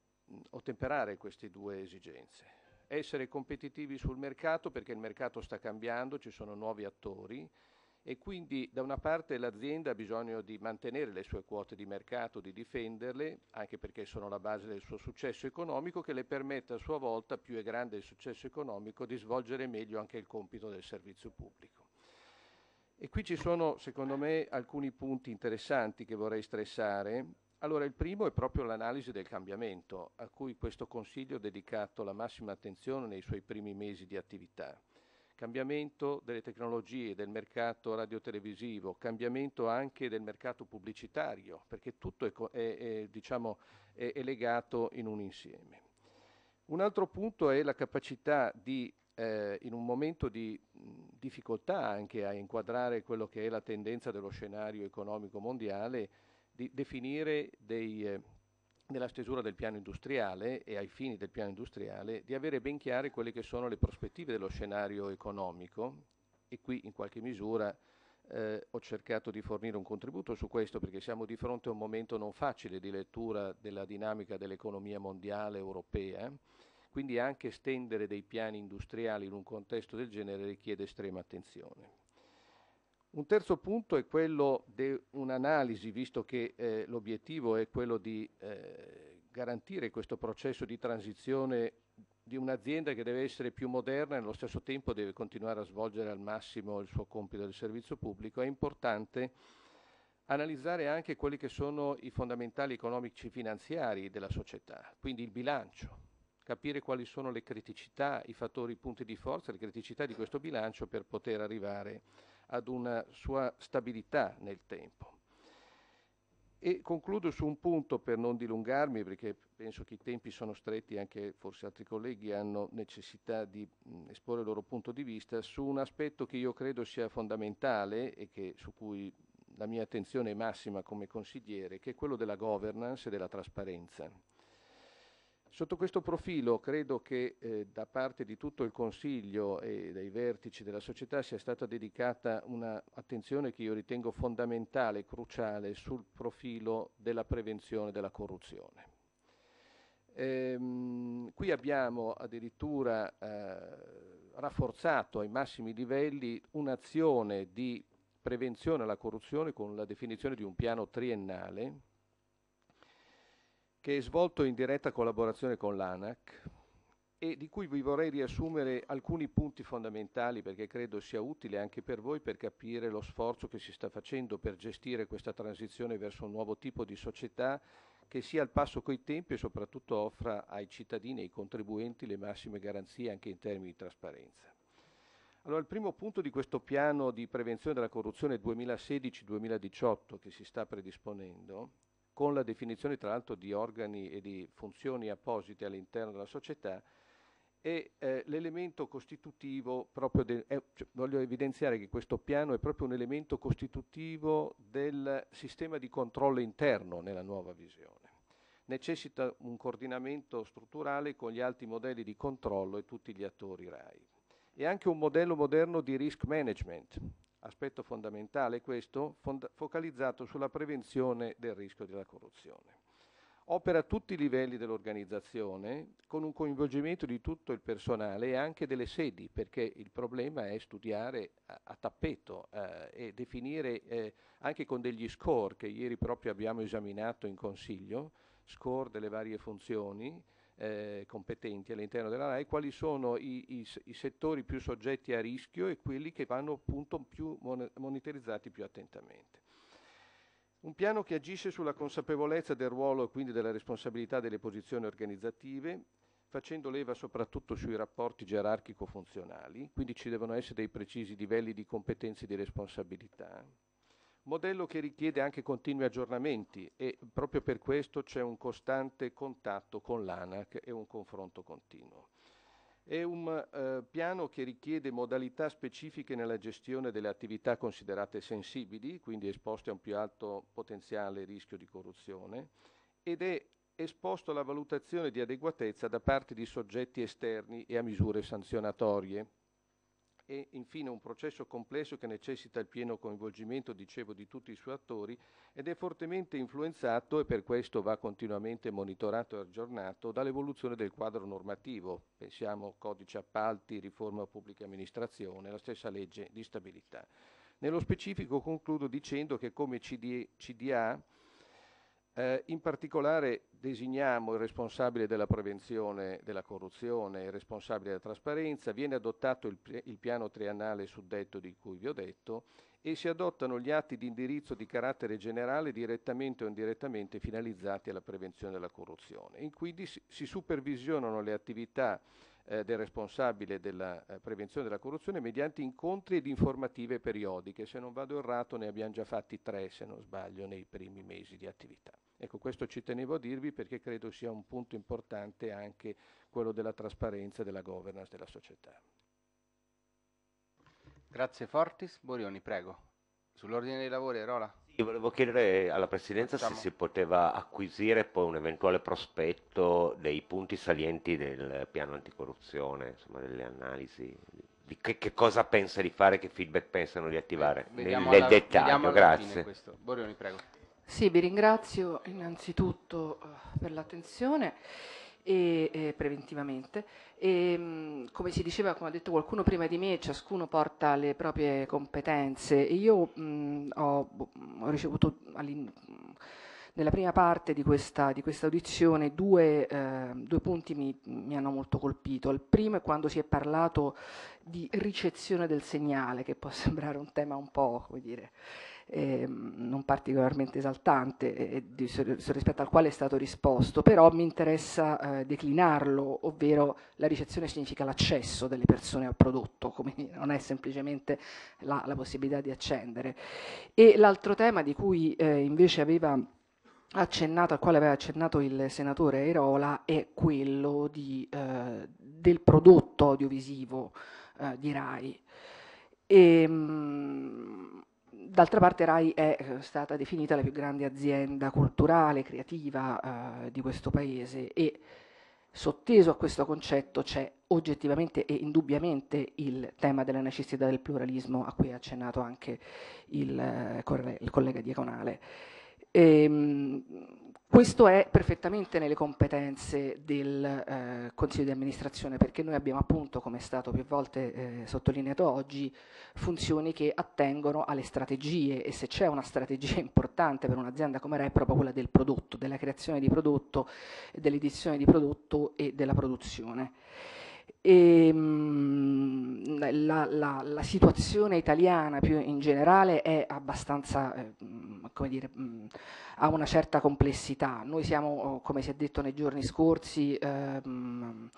[SPEAKER 7] ottemperare queste due esigenze. Essere competitivi sul mercato perché il mercato sta cambiando, ci sono nuovi attori e quindi da una parte l'azienda ha bisogno di mantenere le sue quote di mercato, di difenderle, anche perché sono la base del suo successo economico, che le permette a sua volta, più è grande il successo economico, di svolgere meglio anche il compito del servizio pubblico. E qui ci sono, secondo me, alcuni punti interessanti che vorrei stressare allora, il primo è proprio l'analisi del cambiamento, a cui questo Consiglio ha dedicato la massima attenzione nei suoi primi mesi di attività. Cambiamento delle tecnologie, del mercato radiotelevisivo, cambiamento anche del mercato pubblicitario, perché tutto è, è, è, diciamo, è legato in un insieme. Un altro punto è la capacità di eh, in un momento di difficoltà anche a inquadrare quello che è la tendenza dello scenario economico mondiale, di definire dei, nella eh, stesura del piano industriale e ai fini del piano industriale di avere ben chiare quelle che sono le prospettive dello scenario economico e qui in qualche misura eh, ho cercato di fornire un contributo su questo perché siamo di fronte a un momento non facile di lettura della dinamica dell'economia mondiale europea, quindi anche stendere dei piani industriali in un contesto del genere richiede estrema attenzione. Un terzo punto è quello di un'analisi, visto che eh, l'obiettivo è quello di eh, garantire questo processo di transizione di un'azienda che deve essere più moderna e allo stesso tempo deve continuare a svolgere al massimo il suo compito del servizio pubblico, è importante analizzare anche quelli che sono i fondamentali economici finanziari della società, quindi il bilancio, capire quali sono le criticità, i fattori, i punti di forza, le criticità di questo bilancio per poter arrivare a ad una sua stabilità nel tempo. E concludo su un punto per non dilungarmi, perché penso che i tempi sono stretti, anche forse altri colleghi hanno necessità di mh, esporre il loro punto di vista, su un aspetto che io credo sia fondamentale e che, su cui la mia attenzione è massima come consigliere, che è quello della governance e della trasparenza. Sotto questo profilo credo che eh, da parte di tutto il Consiglio e dai vertici della società sia stata dedicata un'attenzione che io ritengo fondamentale, e cruciale, sul profilo della prevenzione della corruzione. Ehm, qui abbiamo addirittura eh, rafforzato ai massimi livelli un'azione di prevenzione alla corruzione con la definizione di un piano triennale che è svolto in diretta collaborazione con l'ANAC e di cui vi vorrei riassumere alcuni punti fondamentali perché credo sia utile anche per voi per capire lo sforzo che si sta facendo per gestire questa transizione verso un nuovo tipo di società che sia al passo coi tempi e soprattutto offra ai cittadini e ai contribuenti le massime garanzie anche in termini di trasparenza. Allora, il primo punto di questo piano di prevenzione della corruzione 2016-2018 che si sta predisponendo con la definizione tra l'altro di organi e di funzioni apposite all'interno della società e eh, l'elemento costitutivo proprio de, eh, cioè, voglio evidenziare che questo piano è proprio un elemento costitutivo del sistema di controllo interno nella nuova visione. Necessita un coordinamento strutturale con gli altri modelli di controllo e tutti gli attori RAI. E anche un modello moderno di risk management, aspetto fondamentale questo, focalizzato sulla prevenzione del rischio della corruzione. Opera a tutti i livelli dell'organizzazione con un coinvolgimento di tutto il personale e anche delle sedi, perché il problema è studiare a, a tappeto eh, e definire eh, anche con degli score che ieri proprio abbiamo esaminato in Consiglio, score delle varie funzioni, eh, competenti all'interno della RAI, quali sono i, i, i, settori più soggetti a rischio e quelli che vanno appunto più monitorizzati più attentamente. Un piano che agisce sulla consapevolezza del ruolo e quindi della responsabilità delle posizioni organizzative, facendo leva soprattutto sui rapporti gerarchico-funzionali, quindi ci devono essere dei precisi livelli di competenze e di responsabilità, modello che richiede anche continui aggiornamenti e proprio per questo c'è un costante contatto con l'ANAC e un confronto continuo. È un eh, piano che richiede modalità specifiche nella gestione delle attività considerate sensibili, quindi esposte a un più alto potenziale rischio di corruzione, ed è esposto alla valutazione di adeguatezza da parte di soggetti esterni e a misure sanzionatorie e infine un processo complesso che necessita il pieno coinvolgimento, dicevo, di tutti i suoi attori ed è fortemente influenzato e per questo va continuamente monitorato e aggiornato dall'evoluzione del quadro normativo. Pensiamo codice appalti, riforma pubblica amministrazione, la stessa legge di stabilità. Nello specifico concludo dicendo che come CD, CDA eh, in particolare designiamo il responsabile della prevenzione della corruzione, il responsabile della trasparenza, viene adottato il, il, piano triennale suddetto di cui vi ho detto e si adottano gli atti di indirizzo di carattere generale direttamente o indirettamente finalizzati alla prevenzione della corruzione. In quindi si, si supervisionano le attività eh, del responsabile della eh, prevenzione della corruzione mediante incontri ed informative periodiche. Se non vado errato ne abbiamo già fatti tre, se non sbaglio, nei primi mesi di attività. Ecco, questo ci tenevo a dirvi perché credo sia un punto importante anche quello della trasparenza e della governance della società. Grazie Fortis.
[SPEAKER 1] Borioni, prego. Sull'ordine dei lavori, Rola.
[SPEAKER 8] Io volevo chiedere alla Presidenza Facciamo. se si poteva acquisire poi un eventuale prospetto dei punti salienti del piano anticorruzione, insomma delle analisi, di che, che cosa pensa di fare, che feedback pensano di attivare, Beh, nel, nel alla, dettaglio, grazie.
[SPEAKER 9] Borioni, prego. Sì, vi ringrazio innanzitutto eh, per l'attenzione e, e, preventivamente. E, ehm, come si diceva, come ha detto qualcuno prima di me, ciascuno porta le proprie competenze. io mh, mm, ho, mm, ho, ricevuto nella prima parte di questa, di questa audizione due, eh, due punti mi, mi, hanno molto colpito. Il primo è quando si è parlato di ricezione del segnale, che può sembrare un tema un po', come dire, eh, non particolarmente esaltante eh, di, rispetto al quale è stato risposto, però mi interessa eh, declinarlo, ovvero la ricezione significa l'accesso delle persone al prodotto, come non è semplicemente la, la possibilità di accendere. E l'altro tema di cui eh, invece aveva accennato, al quale aveva accennato il senatore Airola è quello di, eh, del prodotto audiovisivo eh, di RAI. E, ehm, mh, D'altra parte RAI è eh, stata definita la più grande azienda culturale, creativa eh, di questo paese e sotteso a questo concetto c'è oggettivamente e indubbiamente il tema della necessità del pluralismo a cui ha accennato anche il, eh, il collega diaconale. E, ehm, questo è perfettamente nelle competenze del eh, Consiglio di amministrazione perché noi abbiamo appunto, come è stato più volte eh, sottolineato oggi, funzioni che attengono alle strategie e se c'è una strategia importante per un'azienda come RE è proprio quella del prodotto, della creazione di prodotto, dell'edizione di prodotto e della produzione. E, ehm, mh, la, la, la, situazione italiana più in generale è abbastanza, eh, come dire, mh, ha una certa complessità. Noi siamo, oh, come si è detto nei giorni scorsi, eh, mh,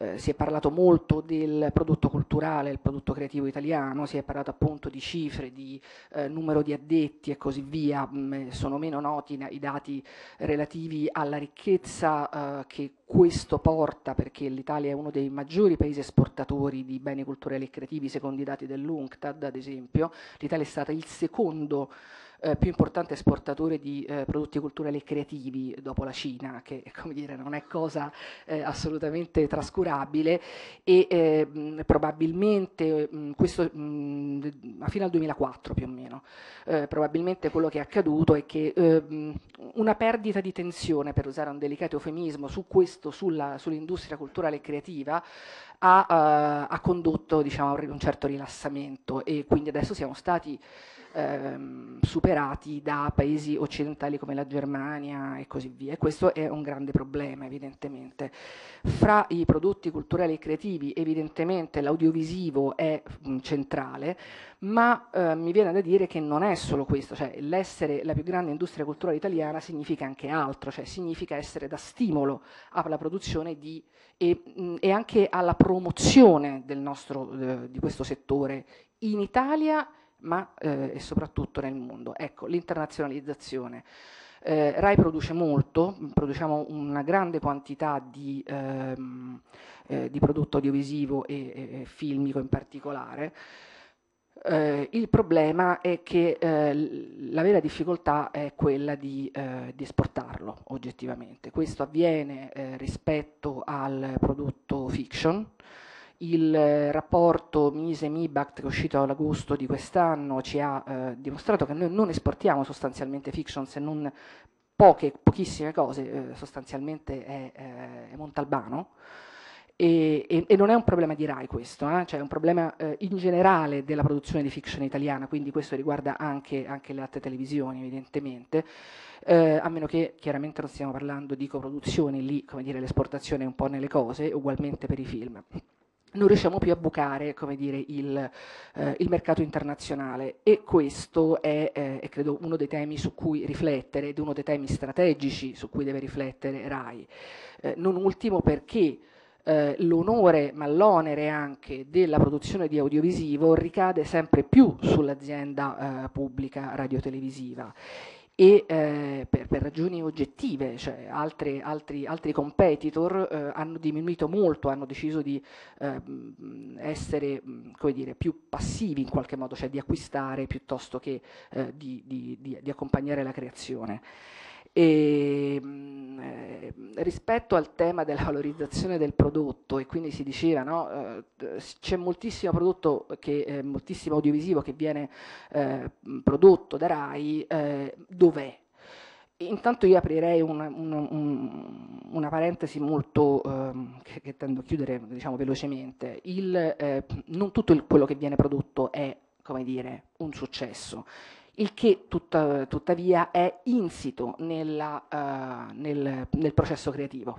[SPEAKER 9] eh, si è parlato molto del prodotto culturale, il prodotto creativo italiano, si è parlato appunto di cifre, di eh, numero di addetti e così via, mh, mm, eh, sono meno noti i dati relativi alla ricchezza eh, che questo porta perché l'Italia è uno dei maggiori paesi esportatori di beni culturali e creativi secondo i dati dell'UNCTAD ad esempio, l'Italia è stata il secondo eh, più importante esportatore di eh, prodotti culturali e creativi dopo la Cina, che come dire, non è cosa eh, assolutamente trascurabile e mh, ehm, probabilmente mh, mm, questo mh, mm, fino al 2004 più o meno, eh, probabilmente quello che è accaduto è che ehm, una perdita di tensione, per usare un delicato eufemismo, su questo, sulla, sull'industria culturale e creativa ha, eh, ha condotto diciamo, un certo rilassamento e quindi adesso siamo stati ehm, superati da paesi occidentali come la Germania e così via. E questo è un grande problema evidentemente. Fra i prodotti culturali e creativi evidentemente l'audiovisivo è mh, centrale, ma eh, mi viene da dire che non è solo questo, cioè l'essere la più grande industria culturale italiana significa anche altro, cioè significa essere da stimolo alla produzione di, e, mh, e, anche alla promozione del nostro, eh, di questo settore in Italia ma eh, e soprattutto nel mondo. Ecco, l'internazionalizzazione. Eh, RAI produce molto, produciamo una grande quantità di, ehm, eh, di prodotto audiovisivo e, e, e, filmico in particolare. Eh, il problema è che eh, la vera difficoltà è quella di, eh, di esportarlo oggettivamente. Questo avviene rispetto al prodotto fiction, il eh, rapporto mise mibact che è uscito all'agosto di quest'anno ci ha eh, dimostrato che noi non esportiamo sostanzialmente fiction se non poche, pochissime cose, eh, sostanzialmente è, eh, è Montalbano. E, e, e, non è un problema di Rai questo, eh? cioè è un problema eh, in generale della produzione di fiction italiana, quindi questo riguarda anche, anche le altre televisioni evidentemente, eh, a meno che chiaramente non stiamo parlando di coproduzione, lì come dire, l'esportazione è un po' nelle cose, ugualmente per i film non riusciamo più a bucare dire, il, eh, il, mercato internazionale e questo è, eh, è, credo uno dei temi su cui riflettere ed uno dei temi strategici su cui deve riflettere RAI. Eh, non ultimo perché eh, l'onore ma l'onere anche della produzione di audiovisivo ricade sempre più sull'azienda eh, pubblica radiotelevisiva e eh, per, per, ragioni oggettive, cioè altri, altri, altri competitor eh, hanno diminuito molto, hanno deciso di eh, essere mm, dire, più passivi in qualche modo, cioè di acquistare piuttosto che eh, di, di, di, di accompagnare la creazione. E, mm, eh, rispetto al tema della valorizzazione del prodotto e quindi si diceva no, eh, c'è moltissimo prodotto che, eh, moltissimo audiovisivo che viene prodotto da Rai dov'è? Intanto io aprirei un, un, un, una parentesi molto, ehm, che, che, tendo a chiudere diciamo, velocemente. Il, eh, non tutto il, quello che viene prodotto è, come dire, un successo il che tutta, tuttavia è insito nella, uh, nel, nel, processo creativo.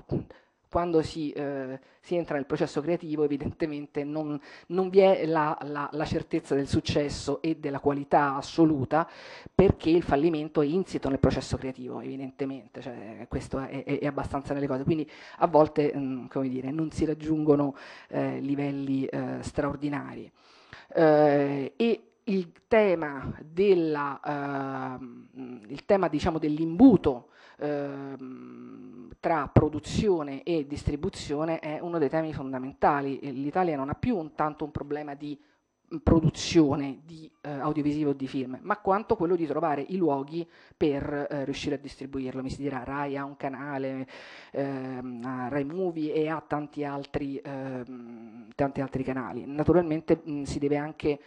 [SPEAKER 9] Quando si, uh, si, entra nel processo creativo evidentemente non, non vi è la, la, la, certezza del successo e della qualità assoluta perché il fallimento è insito nel processo creativo, evidentemente, cioè, questo è, è, è, abbastanza nelle cose. Quindi a volte mh, mm, dire, non si raggiungono eh, livelli eh, straordinari. Eh, e il tema, della, eh, il tema diciamo, dell'imbuto ehm, tra produzione e distribuzione è uno dei temi fondamentali. L'Italia non ha più un tanto un problema di produzione di eh, audiovisivo o di film, ma quanto quello di trovare i luoghi per eh, riuscire a distribuirlo. Mi si dirà Rai ha un canale, ehm, Rai Movie e ha tanti altri, ehm, tanti altri canali. Naturalmente mh, si deve anche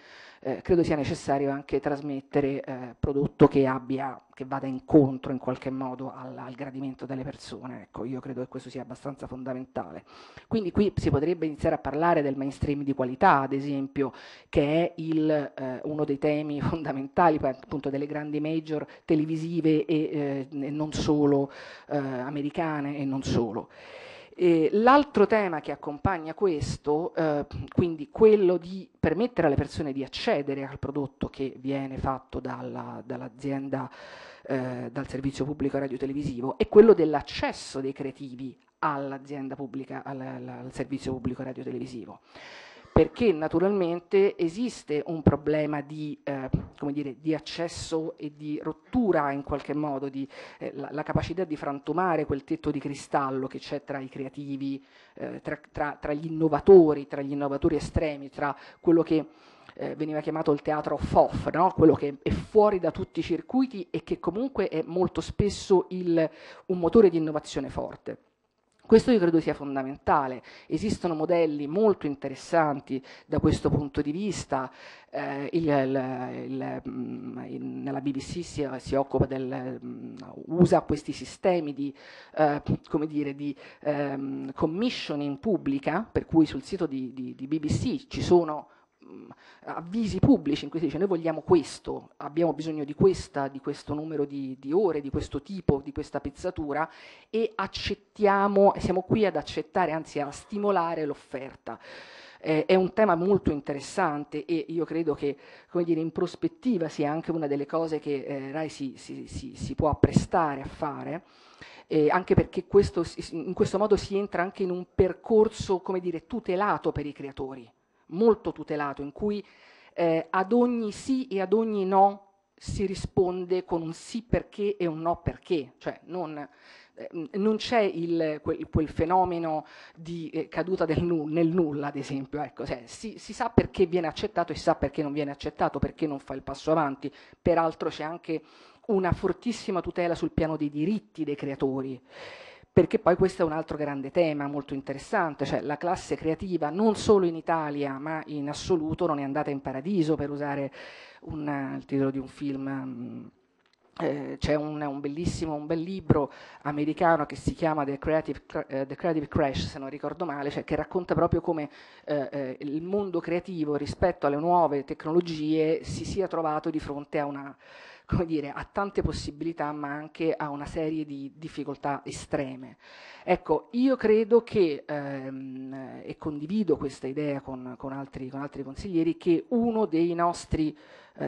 [SPEAKER 9] eh, credo sia necessario anche trasmettere eh, prodotto che, abbia, che vada incontro in qualche modo al, al gradimento delle persone. Ecco, io credo che questo sia abbastanza fondamentale. Quindi qui si potrebbe iniziare a parlare del mainstream di qualità, ad esempio, che è il, eh, uno dei temi fondamentali appunto delle grandi major televisive e, eh, e non solo eh, americane e non solo. Eh, l'altro tema che accompagna questo, eh, quindi quello di permettere alle persone di accedere al prodotto che viene fatto dalla, dall'azienda, eh, dal servizio pubblico radiotelevisivo, è quello dell'accesso dei creativi all'azienda pubblica, al, al servizio pubblico radiotelevisivo perché naturalmente esiste un problema di, eh, dire, di, accesso e di rottura in qualche modo, di, eh, la, la, capacità di frantumare quel tetto di cristallo che c'è tra i creativi, eh, tra, tra, tra, gli innovatori, tra gli innovatori estremi, tra quello che eh, veniva chiamato il teatro FOF, no? quello che è fuori da tutti i circuiti e che comunque è molto spesso il, un motore di innovazione forte. Questo io credo sia fondamentale. Esistono modelli molto interessanti da questo punto di vista. Eh, il, il, il, mm, nella BBC si, si occupa del, mm, usa questi sistemi di, eh, come dire, di ehm, commissioning pubblica, per cui sul sito di, di, di BBC ci sono Mm, avvisi pubblici in cui si dice noi vogliamo questo, abbiamo bisogno di questa, di questo numero di, di ore, di questo tipo, di questa pezzatura e accettiamo, siamo qui ad accettare, anzi a stimolare l'offerta. Eh, è un tema molto interessante e io credo che come dire, in prospettiva sia anche una delle cose che eh, Rai si, si, si, si, può apprestare a fare. Eh, anche perché questo, in questo modo si entra anche in un percorso come dire, tutelato per i creatori molto tutelato, in cui eh, ad ogni sì e ad ogni no si risponde con un sì perché e un no perché, cioè non, eh, non c'è il, quel, quel, fenomeno di eh, caduta nu- nel nulla, ad esempio, ecco, cioè, si, si, sa perché viene accettato e si sa perché non viene accettato, perché non fa il passo avanti, peraltro c'è anche una fortissima tutela sul piano dei diritti dei creatori perché poi questo è un altro grande tema molto interessante, cioè la classe creativa non solo in Italia ma in assoluto non è andata in paradiso per usare un, il titolo di un film. Mm, eh, c'è un, un, bellissimo un bel libro americano che si chiama The Creative, uh, The Creative Crash, se non ricordo male, cioè che racconta proprio come eh, eh, il mondo creativo rispetto alle nuove tecnologie si sia trovato di fronte a una, come dire, a tante possibilità ma anche a una serie di difficoltà estreme. Ecco, io credo che, ehm, e condivido questa idea con, con, altri, con altri, consiglieri, che una eh,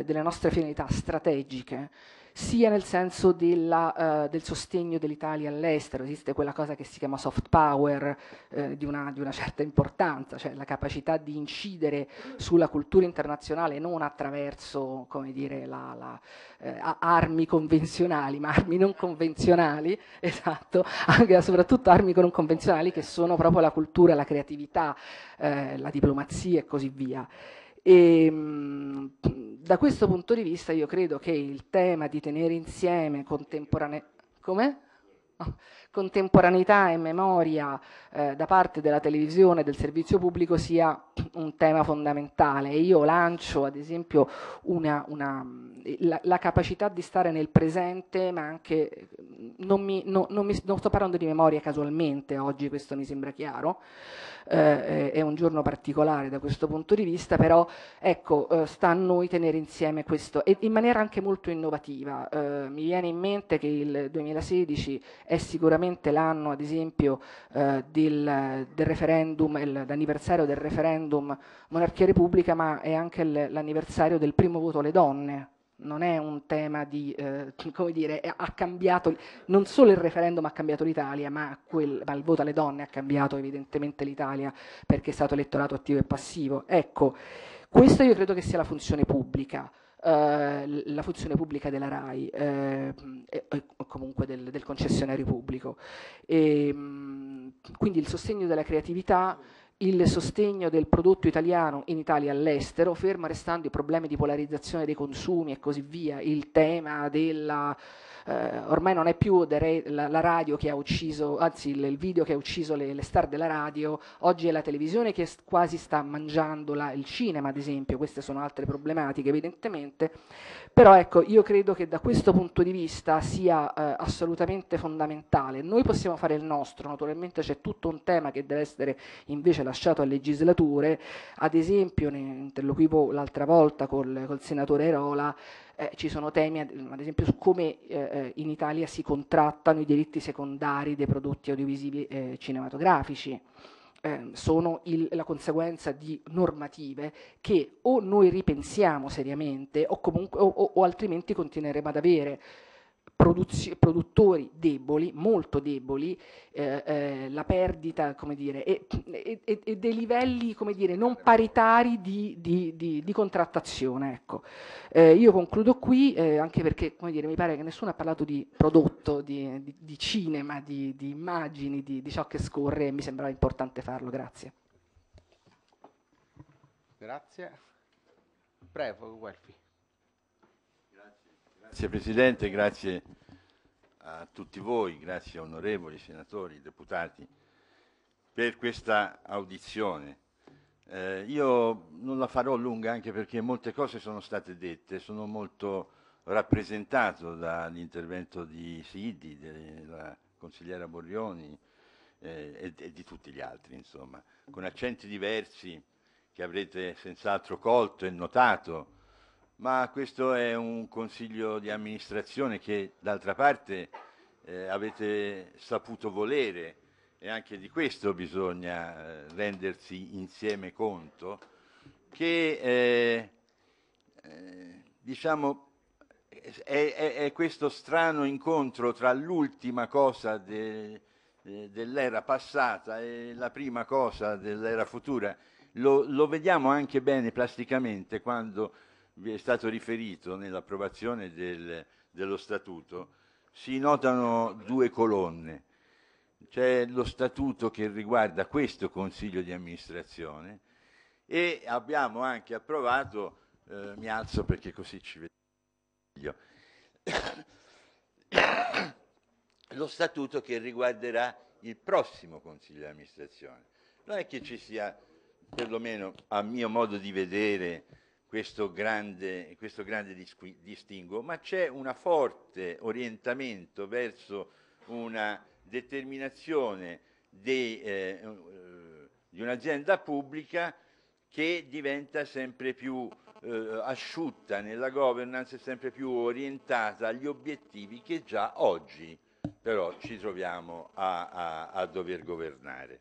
[SPEAKER 9] delle nostre finalità strategiche sia nel senso della, eh, del sostegno dell'Italia all'estero, esiste quella cosa che si chiama soft power eh, di, una, di, una, certa importanza, cioè la capacità di incidere sulla cultura internazionale non attraverso dire, la, la, eh, armi convenzionali, ma armi non convenzionali, esatto, anche, soprattutto armi non convenzionali che sono proprio la cultura, la creatività, eh, la diplomazia e così via. E, ehm, mh, da questo punto di vista io credo che il tema di tenere insieme contemporaneamente... Come? contemporaneità e memoria eh, da parte della televisione e del servizio pubblico sia un tema fondamentale. Io lancio ad esempio una, una, mm, la, la, capacità di stare nel presente, ma anche mm, non, mi, no, non, mi, non, sto parlando di memoria casualmente oggi, questo mi sembra chiaro, eh, eh, è un giorno particolare da questo punto di vista, però ecco, eh, sta a noi tenere insieme questo e in maniera anche molto innovativa. Eh, mi viene in mente che il 2016 è sicuramente esattamente l'anno, ad esempio, eh, del, del, referendum, l'anniversario del referendum Monarchia Repubblica, ma è anche l'anniversario del primo voto alle donne. Non è un tema di, eh, come dire, ha cambiato, non solo il referendum ha cambiato l'Italia, ma, ma il voto alle donne ha cambiato evidentemente l'Italia perché è stato elettorato attivo e passivo. Ecco, questa io credo che sia la funzione pubblica. Eh, la funzione pubblica della RAI eh, o comunque del, del concessionario pubblico. E, ehm, quindi il sostegno della creatività il sostegno del prodotto italiano in Italia e all'estero, fermo restando i problemi di polarizzazione dei consumi e così via, il tema della eh, ormai non è più la, la, radio che ha ucciso, anzi il, il video che ha ucciso le, le, star della radio, oggi è la televisione che quasi sta mangiandola, il cinema ad esempio, queste sono altre problematiche evidentemente, però ecco, io credo che da questo punto di vista sia eh, assolutamente fondamentale. Noi possiamo fare il nostro, naturalmente c'è tutto un tema che deve essere invece lasciato alle legislature, ad esempio ne interloquivo l'altra volta col, col senatore Erola, eh, ci sono temi ad esempio su come eh, eh, in Italia si contrattano i diritti secondari dei prodotti audiovisivi eh, cinematografici. Ehm, sono il, la conseguenza di normative che o noi ripensiamo seriamente o, comunque, o, o, o altrimenti continueremo ad avere produttori deboli, molto deboli, eh, eh, la perdita come dire, e, e, e dei livelli come dire, non paritari di, di, di, di contrattazione. Ecco. Eh, io concludo qui eh, anche perché come dire, mi pare che nessuno ha parlato di prodotto, di, cinema, di, immagini, di, ciò che scorre e mi sembrava importante farlo. Grazie.
[SPEAKER 1] Grazie. Prego, Guelfi.
[SPEAKER 8] Grazie Presidente, grazie a tutti voi, grazie onorevoli senatori, deputati, per questa audizione. Eh, io non la farò lunga anche perché molte cose sono state dette, sono molto rappresentato dall'intervento di Sidi, della consigliera Borrioni eh, e, e, di tutti gli altri, insomma, con accenti diversi che avrete senz'altro colto e notato ma questo è un consiglio di amministrazione che d'altra parte eh, avete saputo volere e anche di questo bisogna eh, rendersi insieme conto, che eh, eh, diciamo, è, è, è, questo strano incontro tra l'ultima cosa de, dell'era passata e la prima cosa dell'era futura. Lo, lo vediamo anche bene plasticamente quando vi è stato riferito nell'approvazione del, dello Statuto, si notano due colonne. C'è lo Statuto che riguarda questo Consiglio di amministrazione e abbiamo anche approvato, eh, mi alzo perché così ci vediamo meglio, lo Statuto che riguarderà il prossimo Consiglio di amministrazione. Non è che ci sia, perlomeno a mio modo di vedere, questo grande, questo grande distinguo, ma c'è un forte orientamento verso una determinazione di, eh, di un'azienda pubblica che diventa sempre più eh, asciutta nella governance, sempre più orientata agli obiettivi che già oggi però ci troviamo a, a, a dover governare.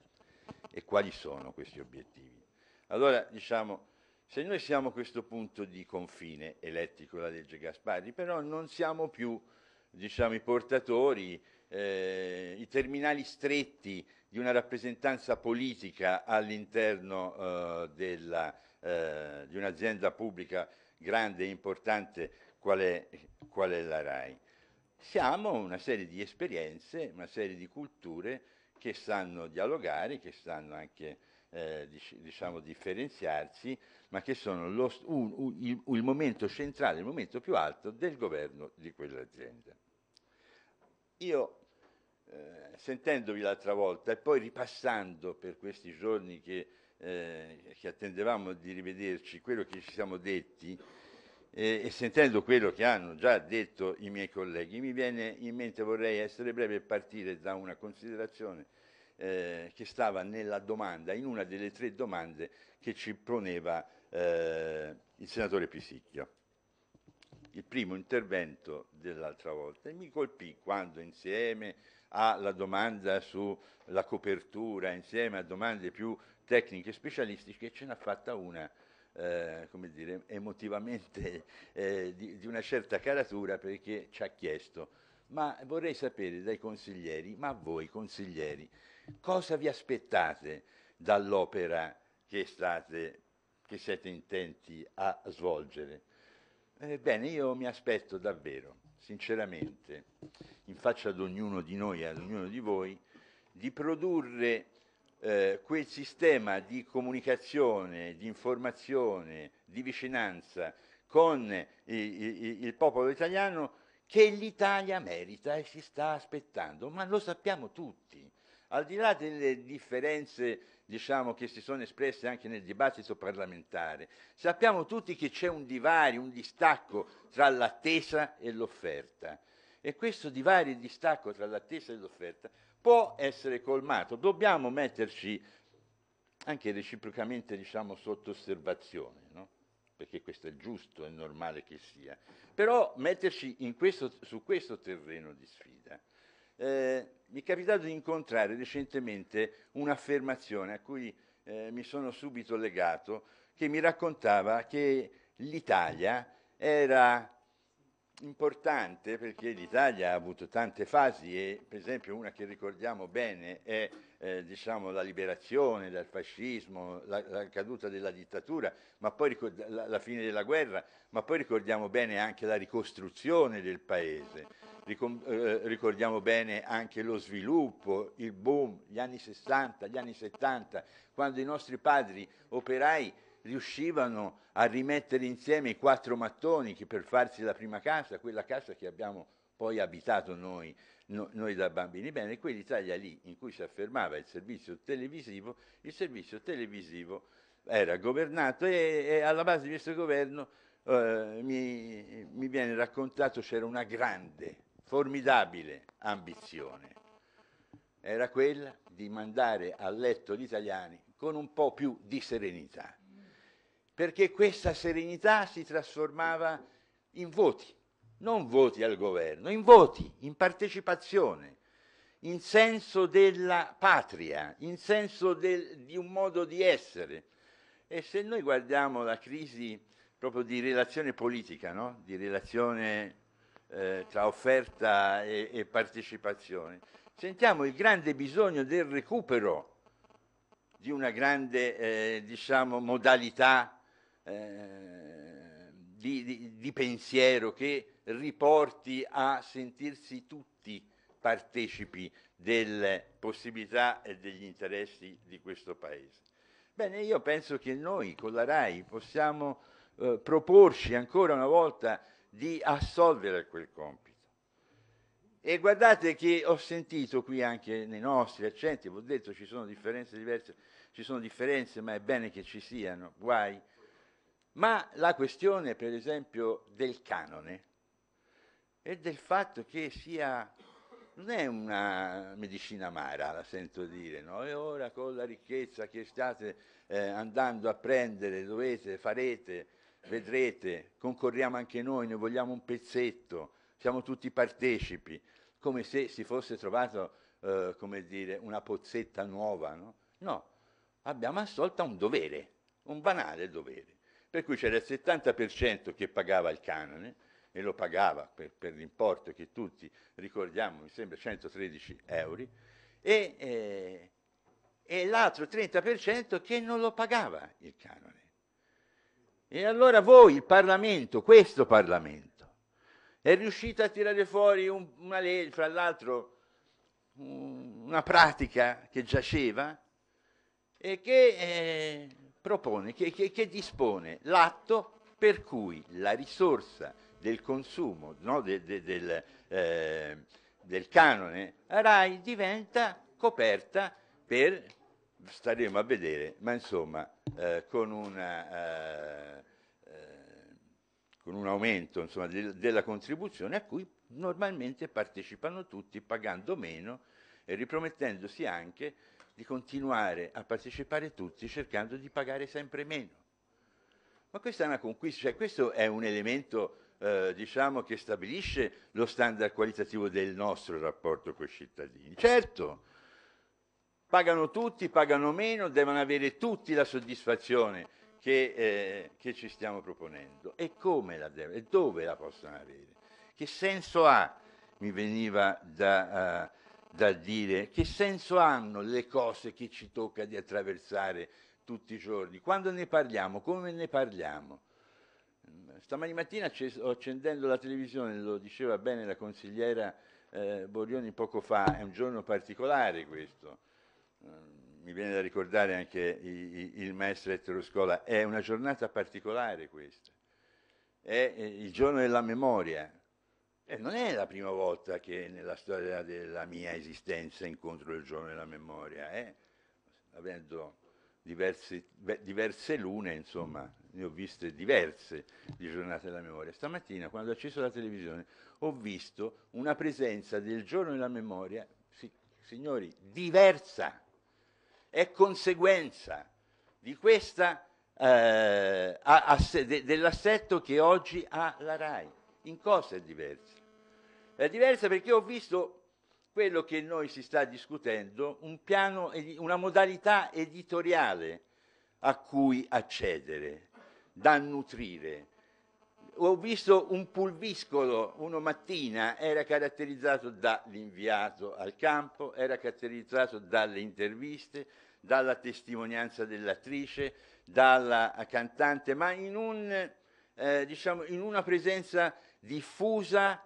[SPEAKER 8] E quali sono questi obiettivi? Allora, diciamo, se noi siamo a questo punto di confine con la legge Gasparri, però non siamo più diciamo, i portatori, eh, i terminali stretti di una rappresentanza politica all'interno eh, della, eh, di un'azienda pubblica grande e importante qual è, qual è la RAI. Siamo una serie di esperienze, una serie di culture che sanno dialogare, che sanno anche eh, diciamo differenziarsi, ma che sono lo, un, un, il, il momento centrale, il momento più alto del governo di quell'azienda. Io eh, sentendovi l'altra volta e poi ripassando per questi giorni che, eh, che, attendevamo di rivederci quello che ci siamo detti eh, e sentendo quello che hanno già detto i miei colleghi, mi viene in mente, vorrei essere breve e partire da una considerazione eh, che stava nella domanda, in una delle tre domande che ci poneva eh, il senatore Pisicchio. Il primo intervento dell'altra volta e mi colpì quando insieme alla domanda sulla copertura, insieme a domande più tecniche e specialistiche, ce n'ha fatta una eh, come dire, emotivamente eh, di, di, una certa caratura perché ci ha chiesto, ma vorrei sapere dai consiglieri, ma voi consiglieri, cosa vi aspettate dall'opera che state che siete intenti a svolgere. Ebbene, eh, io mi aspetto davvero, sinceramente, in faccia ad ognuno di noi e ad ognuno di voi, di produrre eh, quel sistema di comunicazione, di informazione, di vicinanza con il, il, il popolo italiano che l'Italia merita e si sta aspettando, ma lo sappiamo tutti. Al di là delle differenze diciamo, che si sono espresse anche nel dibattito parlamentare, sappiamo tutti che c'è un divario, un distacco tra l'attesa e l'offerta. E questo divario e distacco tra l'attesa e l'offerta può essere colmato. Dobbiamo metterci anche reciprocamente diciamo, sotto osservazione, no? perché questo è giusto, è normale che sia, però metterci questo, su questo terreno di sfida. Eh, mi è capitato di incontrare recentemente un'affermazione a cui eh, mi sono subito legato, che mi raccontava che l'Italia era importante perché l'Italia ha avuto tante fasi e per esempio una che ricordiamo bene è eh, diciamo, la liberazione dal fascismo, la, la caduta della dittatura, poi, la, la fine della guerra, ma poi ricordiamo bene anche la ricostruzione del paese, Ricom eh, ricordiamo bene anche lo sviluppo, il boom, gli anni 60, gli anni 70, quando i nostri padri operai riuscivano a rimettere insieme i quattro mattoni che per farsi la prima casa, quella casa che abbiamo poi abitato noi, no, noi da bambini. Bene, quell'Italia lì in cui si affermava il servizio televisivo, il servizio televisivo era governato e, e alla base di questo governo eh, mi, mi viene raccontato c'era una grande, formidabile ambizione. Era quella di mandare a letto gli italiani con un po' più di serenità perché questa serenità si trasformava in voti, non voti al governo, in voti, in partecipazione, in senso della patria, in senso del, di un modo di essere. E se noi guardiamo la crisi proprio di relazione politica, no? di relazione eh, tra offerta e, e partecipazione, sentiamo il grande bisogno del recupero di una grande eh, diciamo, modalità eh, di, di, di pensiero che riporti a sentirsi tutti partecipi delle possibilità e degli interessi di questo Paese. Bene, io penso che noi con la RAI possiamo eh, proporci ancora una volta di assolvere quel compito. E guardate che ho sentito qui anche nei nostri accenti, vi ho detto ci sono differenze diverse, ci sono differenze ma è bene che ci siano, guai ma la questione, per esempio, del canone e del fatto che sia non è una medicina amara, la sento dire, no? E ora con la ricchezza che state eh, andando a prendere, dovete, farete, vedrete, concorriamo anche noi, ne vogliamo un pezzetto, siamo tutti partecipi, come se si fosse trovato, eh, come dire, una pozzetta nuova, no? No, abbiamo assolta un dovere, un banale dovere. Per cui c'era il 70% che pagava il canone e lo pagava per, per l'importo che tutti ricordiamo, mi sembra 113 euro, e, eh, e l'altro 30% che non lo pagava il canone. E allora voi, il Parlamento, questo Parlamento, è riuscito a tirare fuori un, una legge, fra l'altro una pratica che giaceva e che eh, propone, che, che, che dispone l'atto per cui la risorsa del consumo, no, de, de, del, eh, del canone RAI diventa coperta per, staremo a vedere, ma insomma eh, con, una, eh, eh con, un aumento insomma, de, della contribuzione a cui normalmente partecipano tutti pagando meno e ripromettendosi anche di continuare a partecipare tutti cercando di pagare sempre meno. Ma questa è una conquista, cioè questo è un elemento eh, diciamo, che stabilisce lo standard qualitativo del nostro rapporto con i cittadini. Certo, pagano tutti, pagano meno, devono avere tutti la soddisfazione che, eh, che ci stiamo proponendo. E come la devono, e dove la possono avere? Che senso ha? Mi veniva da... Eh, da dire che senso hanno le cose che ci tocca di attraversare tutti i giorni, quando ne parliamo, come ne parliamo. Stamani mattina accendendo la televisione, lo diceva bene la consigliera eh, Borioni poco fa, è un giorno particolare questo. mi viene da ricordare anche i, i, il maestro eteroscola, è una giornata particolare questa. È eh, il giorno della memoria, e eh, non è la prima volta che nella storia della mia esistenza incontro il giorno della memoria, eh? avendo diverse, diverse lune, insomma, ne ho viste diverse di giornate della memoria. Stamattina, quando ho acceso la televisione, ho visto una presenza del giorno della memoria, si, signori, diversa. È conseguenza di questa, eh, dell'assetto che oggi ha la RAI. In cosa è diversa? È diversa perché ho visto quello che noi si sta discutendo, un piano, una modalità editoriale a cui accedere, da nutrire. Ho visto un pulviscolo, uno mattina, era caratterizzato dall'inviato al campo, era caratterizzato dalle interviste, dalla testimonianza dell'attrice, dalla cantante, ma in, un, eh, diciamo, in una presenza diffusa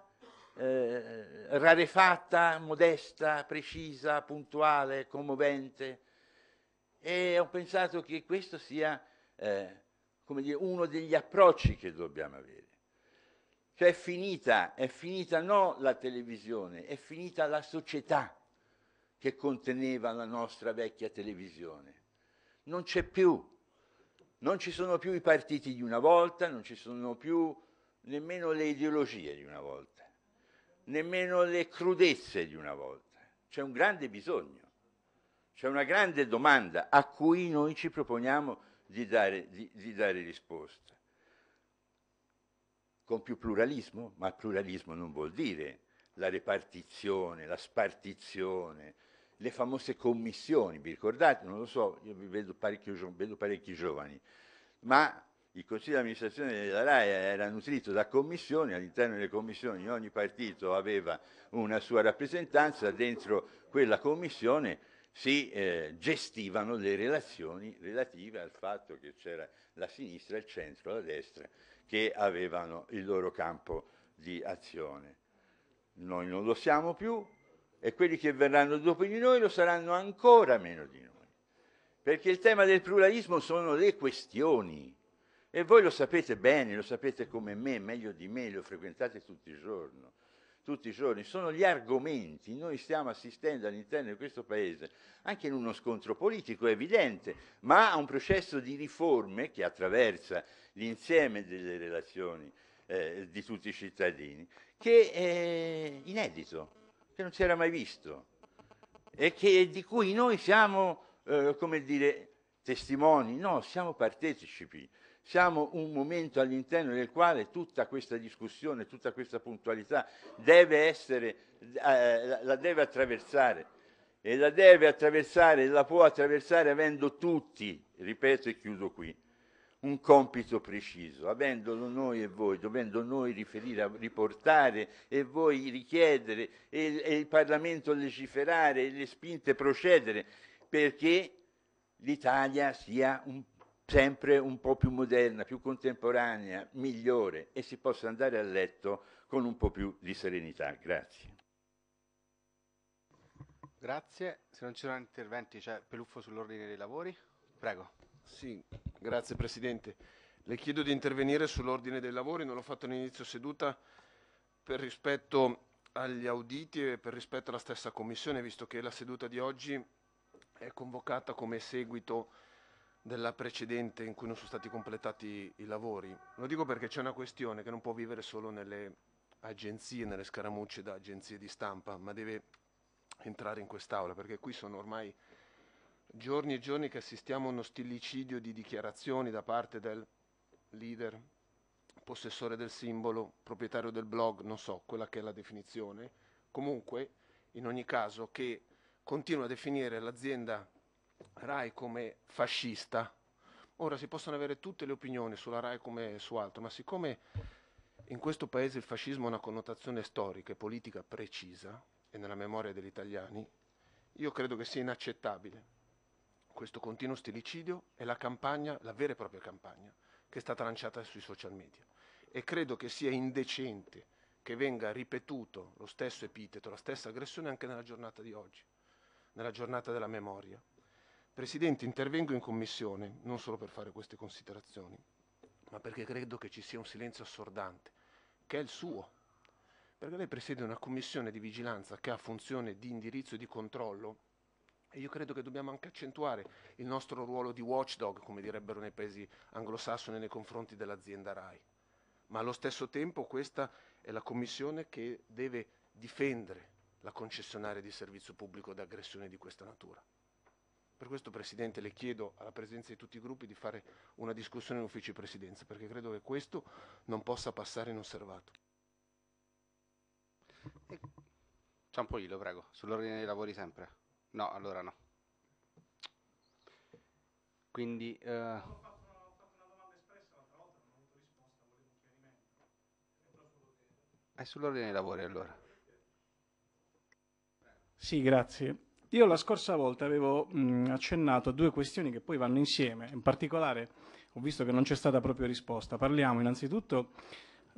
[SPEAKER 8] eh, rarefatta, modesta, precisa, puntuale, commovente. E ho pensato che questo sia eh, dire, uno degli approcci che dobbiamo avere. Cioè è finita, è finita non la televisione, è finita la società che conteneva la nostra vecchia televisione. Non c'è più, non ci sono più i partiti di una volta, non ci sono più nemmeno le ideologie di una volta nemmeno le crudezze di una volta. C'è un grande bisogno, c'è una grande domanda a cui noi ci proponiamo di dare, di, di dare risposta. Con più pluralismo? Ma pluralismo non vuol dire la repartizione, la spartizione, le famose commissioni, vi ricordate? Non lo so, io vedo parecchi, vedo parecchi giovani, ma il Consiglio di amministrazione della RAI era nutrito da commissioni, all'interno delle commissioni ogni partito aveva una sua rappresentanza, dentro quella commissione si eh, gestivano le relazioni relative al fatto che c'era la sinistra, il centro, la destra, che avevano il loro campo di azione. Noi non lo siamo più e quelli che verranno dopo di noi lo saranno ancora meno di noi, perché il tema del pluralismo sono le questioni e voi lo sapete bene, lo sapete come me, meglio di me, lo frequentate tutti i giorni. Tutti i giorni sono gli argomenti, noi stiamo assistendo all'interno di questo paese anche in uno scontro politico, evidente, ma a un processo di riforme che attraversa l'insieme delle relazioni eh, di tutti i cittadini, che è inedito, che non si era mai visto e che, di cui noi siamo, eh, come dire, testimoni, no, siamo partecipi siamo un momento all'interno del quale tutta questa discussione, tutta questa puntualità deve essere, eh, la deve attraversare e la deve attraversare, la può attraversare avendo tutti, ripeto e chiudo qui, un compito preciso, avendolo noi e voi, dovendo noi riferire, riportare e voi richiedere e, e il Parlamento legiferare e le spinte procedere perché l'Italia sia un sempre un po' più moderna, più contemporanea, migliore e si possa andare a letto con un po' più di serenità. Grazie.
[SPEAKER 10] Grazie. Se non ci sono interventi c'è Peluffo sull'ordine dei lavori. Prego. Sì, grazie Presidente. Le chiedo di intervenire sull'ordine dei lavori, non l'ho fatto all'inizio seduta per rispetto agli auditi e per rispetto alla stessa Commissione, visto che la seduta di oggi è convocata come seguito della precedente in cui non sono stati completati i lavori. Lo dico perché c'è una questione che non può vivere solo nelle agenzie, nelle scaramucce da agenzie di stampa, ma deve entrare in quest'aula, perché qui sono ormai giorni e giorni che assistiamo a uno stillicidio di dichiarazioni da parte del leader, possessore del simbolo, proprietario del blog, non so, quella che è la definizione, comunque in ogni caso che continua a definire l'azienda RAI come fascista. Ora si possono avere tutte le opinioni sulla RAI come su altro, ma siccome in questo paese il fascismo ha una connotazione storica e politica precisa e nella memoria degli italiani, io credo che sia inaccettabile questo continuo stilicidio e la campagna, la vera e propria campagna, che è stata lanciata sui social media. E credo che sia indecente che venga ripetuto lo stesso epiteto, la stessa aggressione anche nella giornata di oggi, nella giornata della memoria Presidente, intervengo in Commissione non solo per fare queste considerazioni, ma perché credo che ci sia un silenzio assordante, che è il suo. Perché lei presiede una Commissione di vigilanza che ha funzione di indirizzo e di controllo e io credo che dobbiamo anche accentuare il nostro ruolo di watchdog, come direbbero nei paesi anglosassoni, nei confronti dell'azienda RAI. Ma allo stesso tempo questa è la Commissione che deve difendere la concessionaria di servizio pubblico da aggressioni di questa natura. Per questo Presidente le chiedo alla presenza di tutti i gruppi di fare una discussione in ufficio di Presidenza, perché credo che questo non possa passare inosservato.
[SPEAKER 1] Ciampolillo, prego, sull'ordine dei lavori sempre. No, allora no. Quindi... Eh... È sull'ordine dei lavori allora.
[SPEAKER 11] Sì, grazie. Io la scorsa volta avevo mh, mm, accennato a due questioni che poi vanno insieme, in particolare ho visto che non c'è stata proprio risposta. Parliamo innanzitutto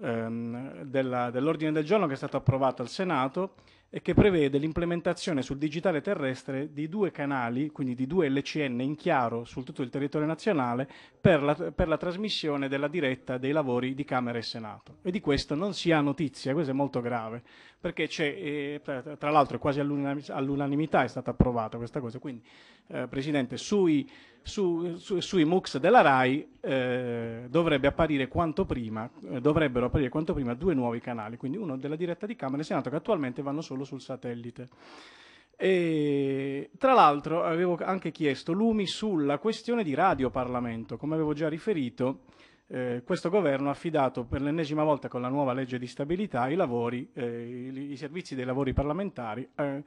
[SPEAKER 11] ehm, dell'ordine del giorno che è stato approvato al Senato e che prevede l'implementazione sul digitale terrestre di due canali, quindi di due LCN in chiaro su tutto il territorio nazionale per la, per la trasmissione della diretta dei lavori di Camera e Senato. E di questo non si ha notizia, questo è molto grave, perché c'è, eh, tra l'altro quasi all'unanimità è stata approvata questa cosa, quindi eh, Presidente, sui su, su, sui MOOCs della RAI eh, apparire prima, eh, dovrebbero apparire quanto prima due nuovi canali, quindi uno della diretta di Camera e Senato che attualmente vanno solo sul satellite. E, tra l'altro avevo anche chiesto lumi sulla questione di Radio Parlamento, come avevo già riferito. Eh, questo governo ha affidato per l'ennesima volta con la nuova legge di stabilità i, lavori, eh, i, i servizi dei lavori parlamentari eh,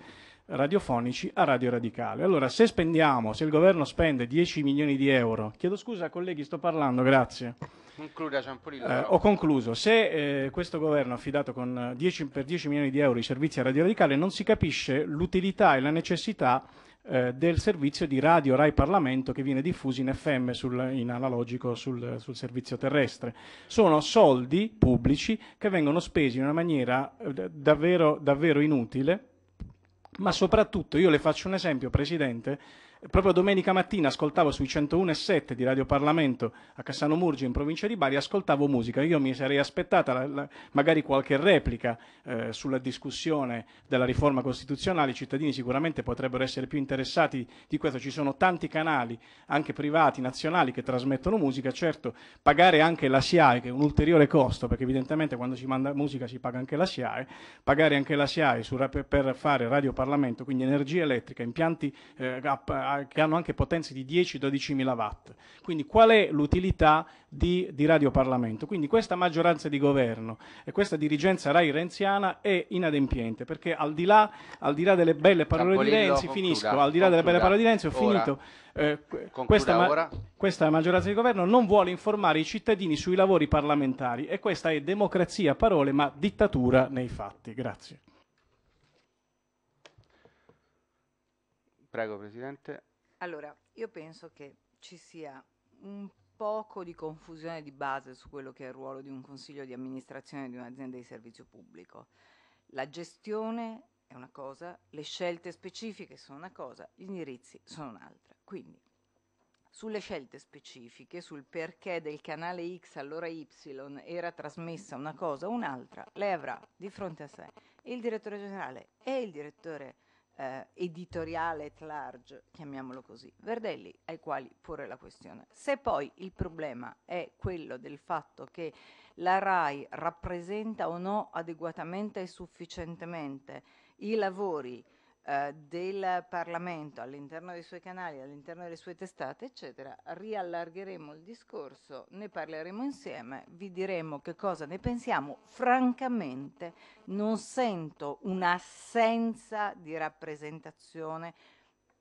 [SPEAKER 11] radiofonici a Radio Radicale. Allora, se spendiamo, se il governo spende 10 milioni di euro, chiedo scusa colleghi, sto parlando, grazie.
[SPEAKER 1] Concluda Ciampolillo. Eh,
[SPEAKER 11] ho concluso. Se eh, questo governo ha affidato con 10, per 10 milioni di euro i servizi a Radio Radicale, non si capisce l'utilità e la necessità eh, del servizio di Radio Rai Parlamento che viene diffuso in FM, sul, in analogico sul, sul, servizio terrestre. Sono soldi pubblici che vengono spesi in una maniera eh, davvero, davvero inutile ma soprattutto io le faccio un esempio, Presidente, proprio domenica mattina ascoltavo sui 101,7 di Radio Parlamento a Cassano Murgio in provincia di Bari, ascoltavo musica. Io mi sarei aspettata la, la, magari qualche replica eh, sulla discussione della riforma costituzionale. I cittadini sicuramente potrebbero essere più interessati di questo. Ci sono tanti canali, anche privati, nazionali, che trasmettono musica. Certo, pagare anche la SIAE, che è un ulteriore costo, perché evidentemente quando si manda musica si paga anche la SIAE, eh. pagare anche la SIAE su, per fare Radio Parlamento, quindi energia elettrica, impianti eh, a, che hanno anche potenze di 10-12 mila watt. Quindi qual è l'utilità di, di Radio Parlamento? Quindi questa maggioranza di governo e questa dirigenza Rai renziana è inadempiente, perché al di là, al di là delle belle parole Capolillo, di Renzi, concluda, finisco, al di là delle belle parole di Renzi ho ora, finito, eh, questa, ma, questa maggioranza di governo non vuole informare i cittadini sui lavori parlamentari e questa è democrazia a parole ma dittatura nei fatti. Grazie.
[SPEAKER 1] Prego Presidente.
[SPEAKER 2] Allora, io penso che ci sia un poco di confusione di base su quello che è il ruolo di un consiglio di amministrazione di un'azienda di servizio pubblico. La gestione è una cosa, le scelte specifiche sono una cosa, gli indirizzi sono un'altra. Quindi sulle scelte specifiche, sul perché del canale X all'ora Y era trasmessa una cosa o un'altra, lei avrà di fronte a sé il direttore generale e il direttore eh, editoriale at large, chiamiamolo così, Verdelli, ai quali pure la questione. Se poi il problema è quello del fatto che la RAI rappresenta o no adeguatamente e sufficientemente i lavori eh, del Parlamento all'interno dei suoi canali, all'interno delle sue testate, eccetera, riallargheremo il discorso, ne parleremo insieme, vi diremo che cosa ne pensiamo. Francamente non sento un'assenza di rappresentazione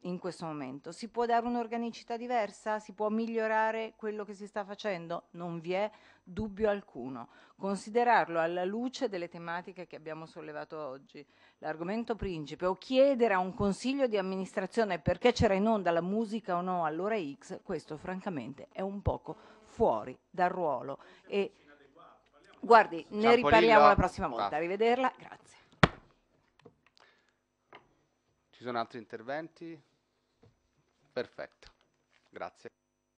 [SPEAKER 2] in questo momento? Si può dare un'organicità diversa? Si può migliorare quello che si sta facendo? Non vi è dubbio alcuno. Considerarlo alla luce delle tematiche che abbiamo sollevato oggi, l'argomento principe, o chiedere a un consiglio di amministrazione perché c'era in onda la musica o no all'ora X, questo francamente è un poco fuori dal ruolo. E guardi, ne riparliamo la prossima volta. Arrivederla, grazie.
[SPEAKER 1] Ci sono altri interventi? Perfetto, grazie.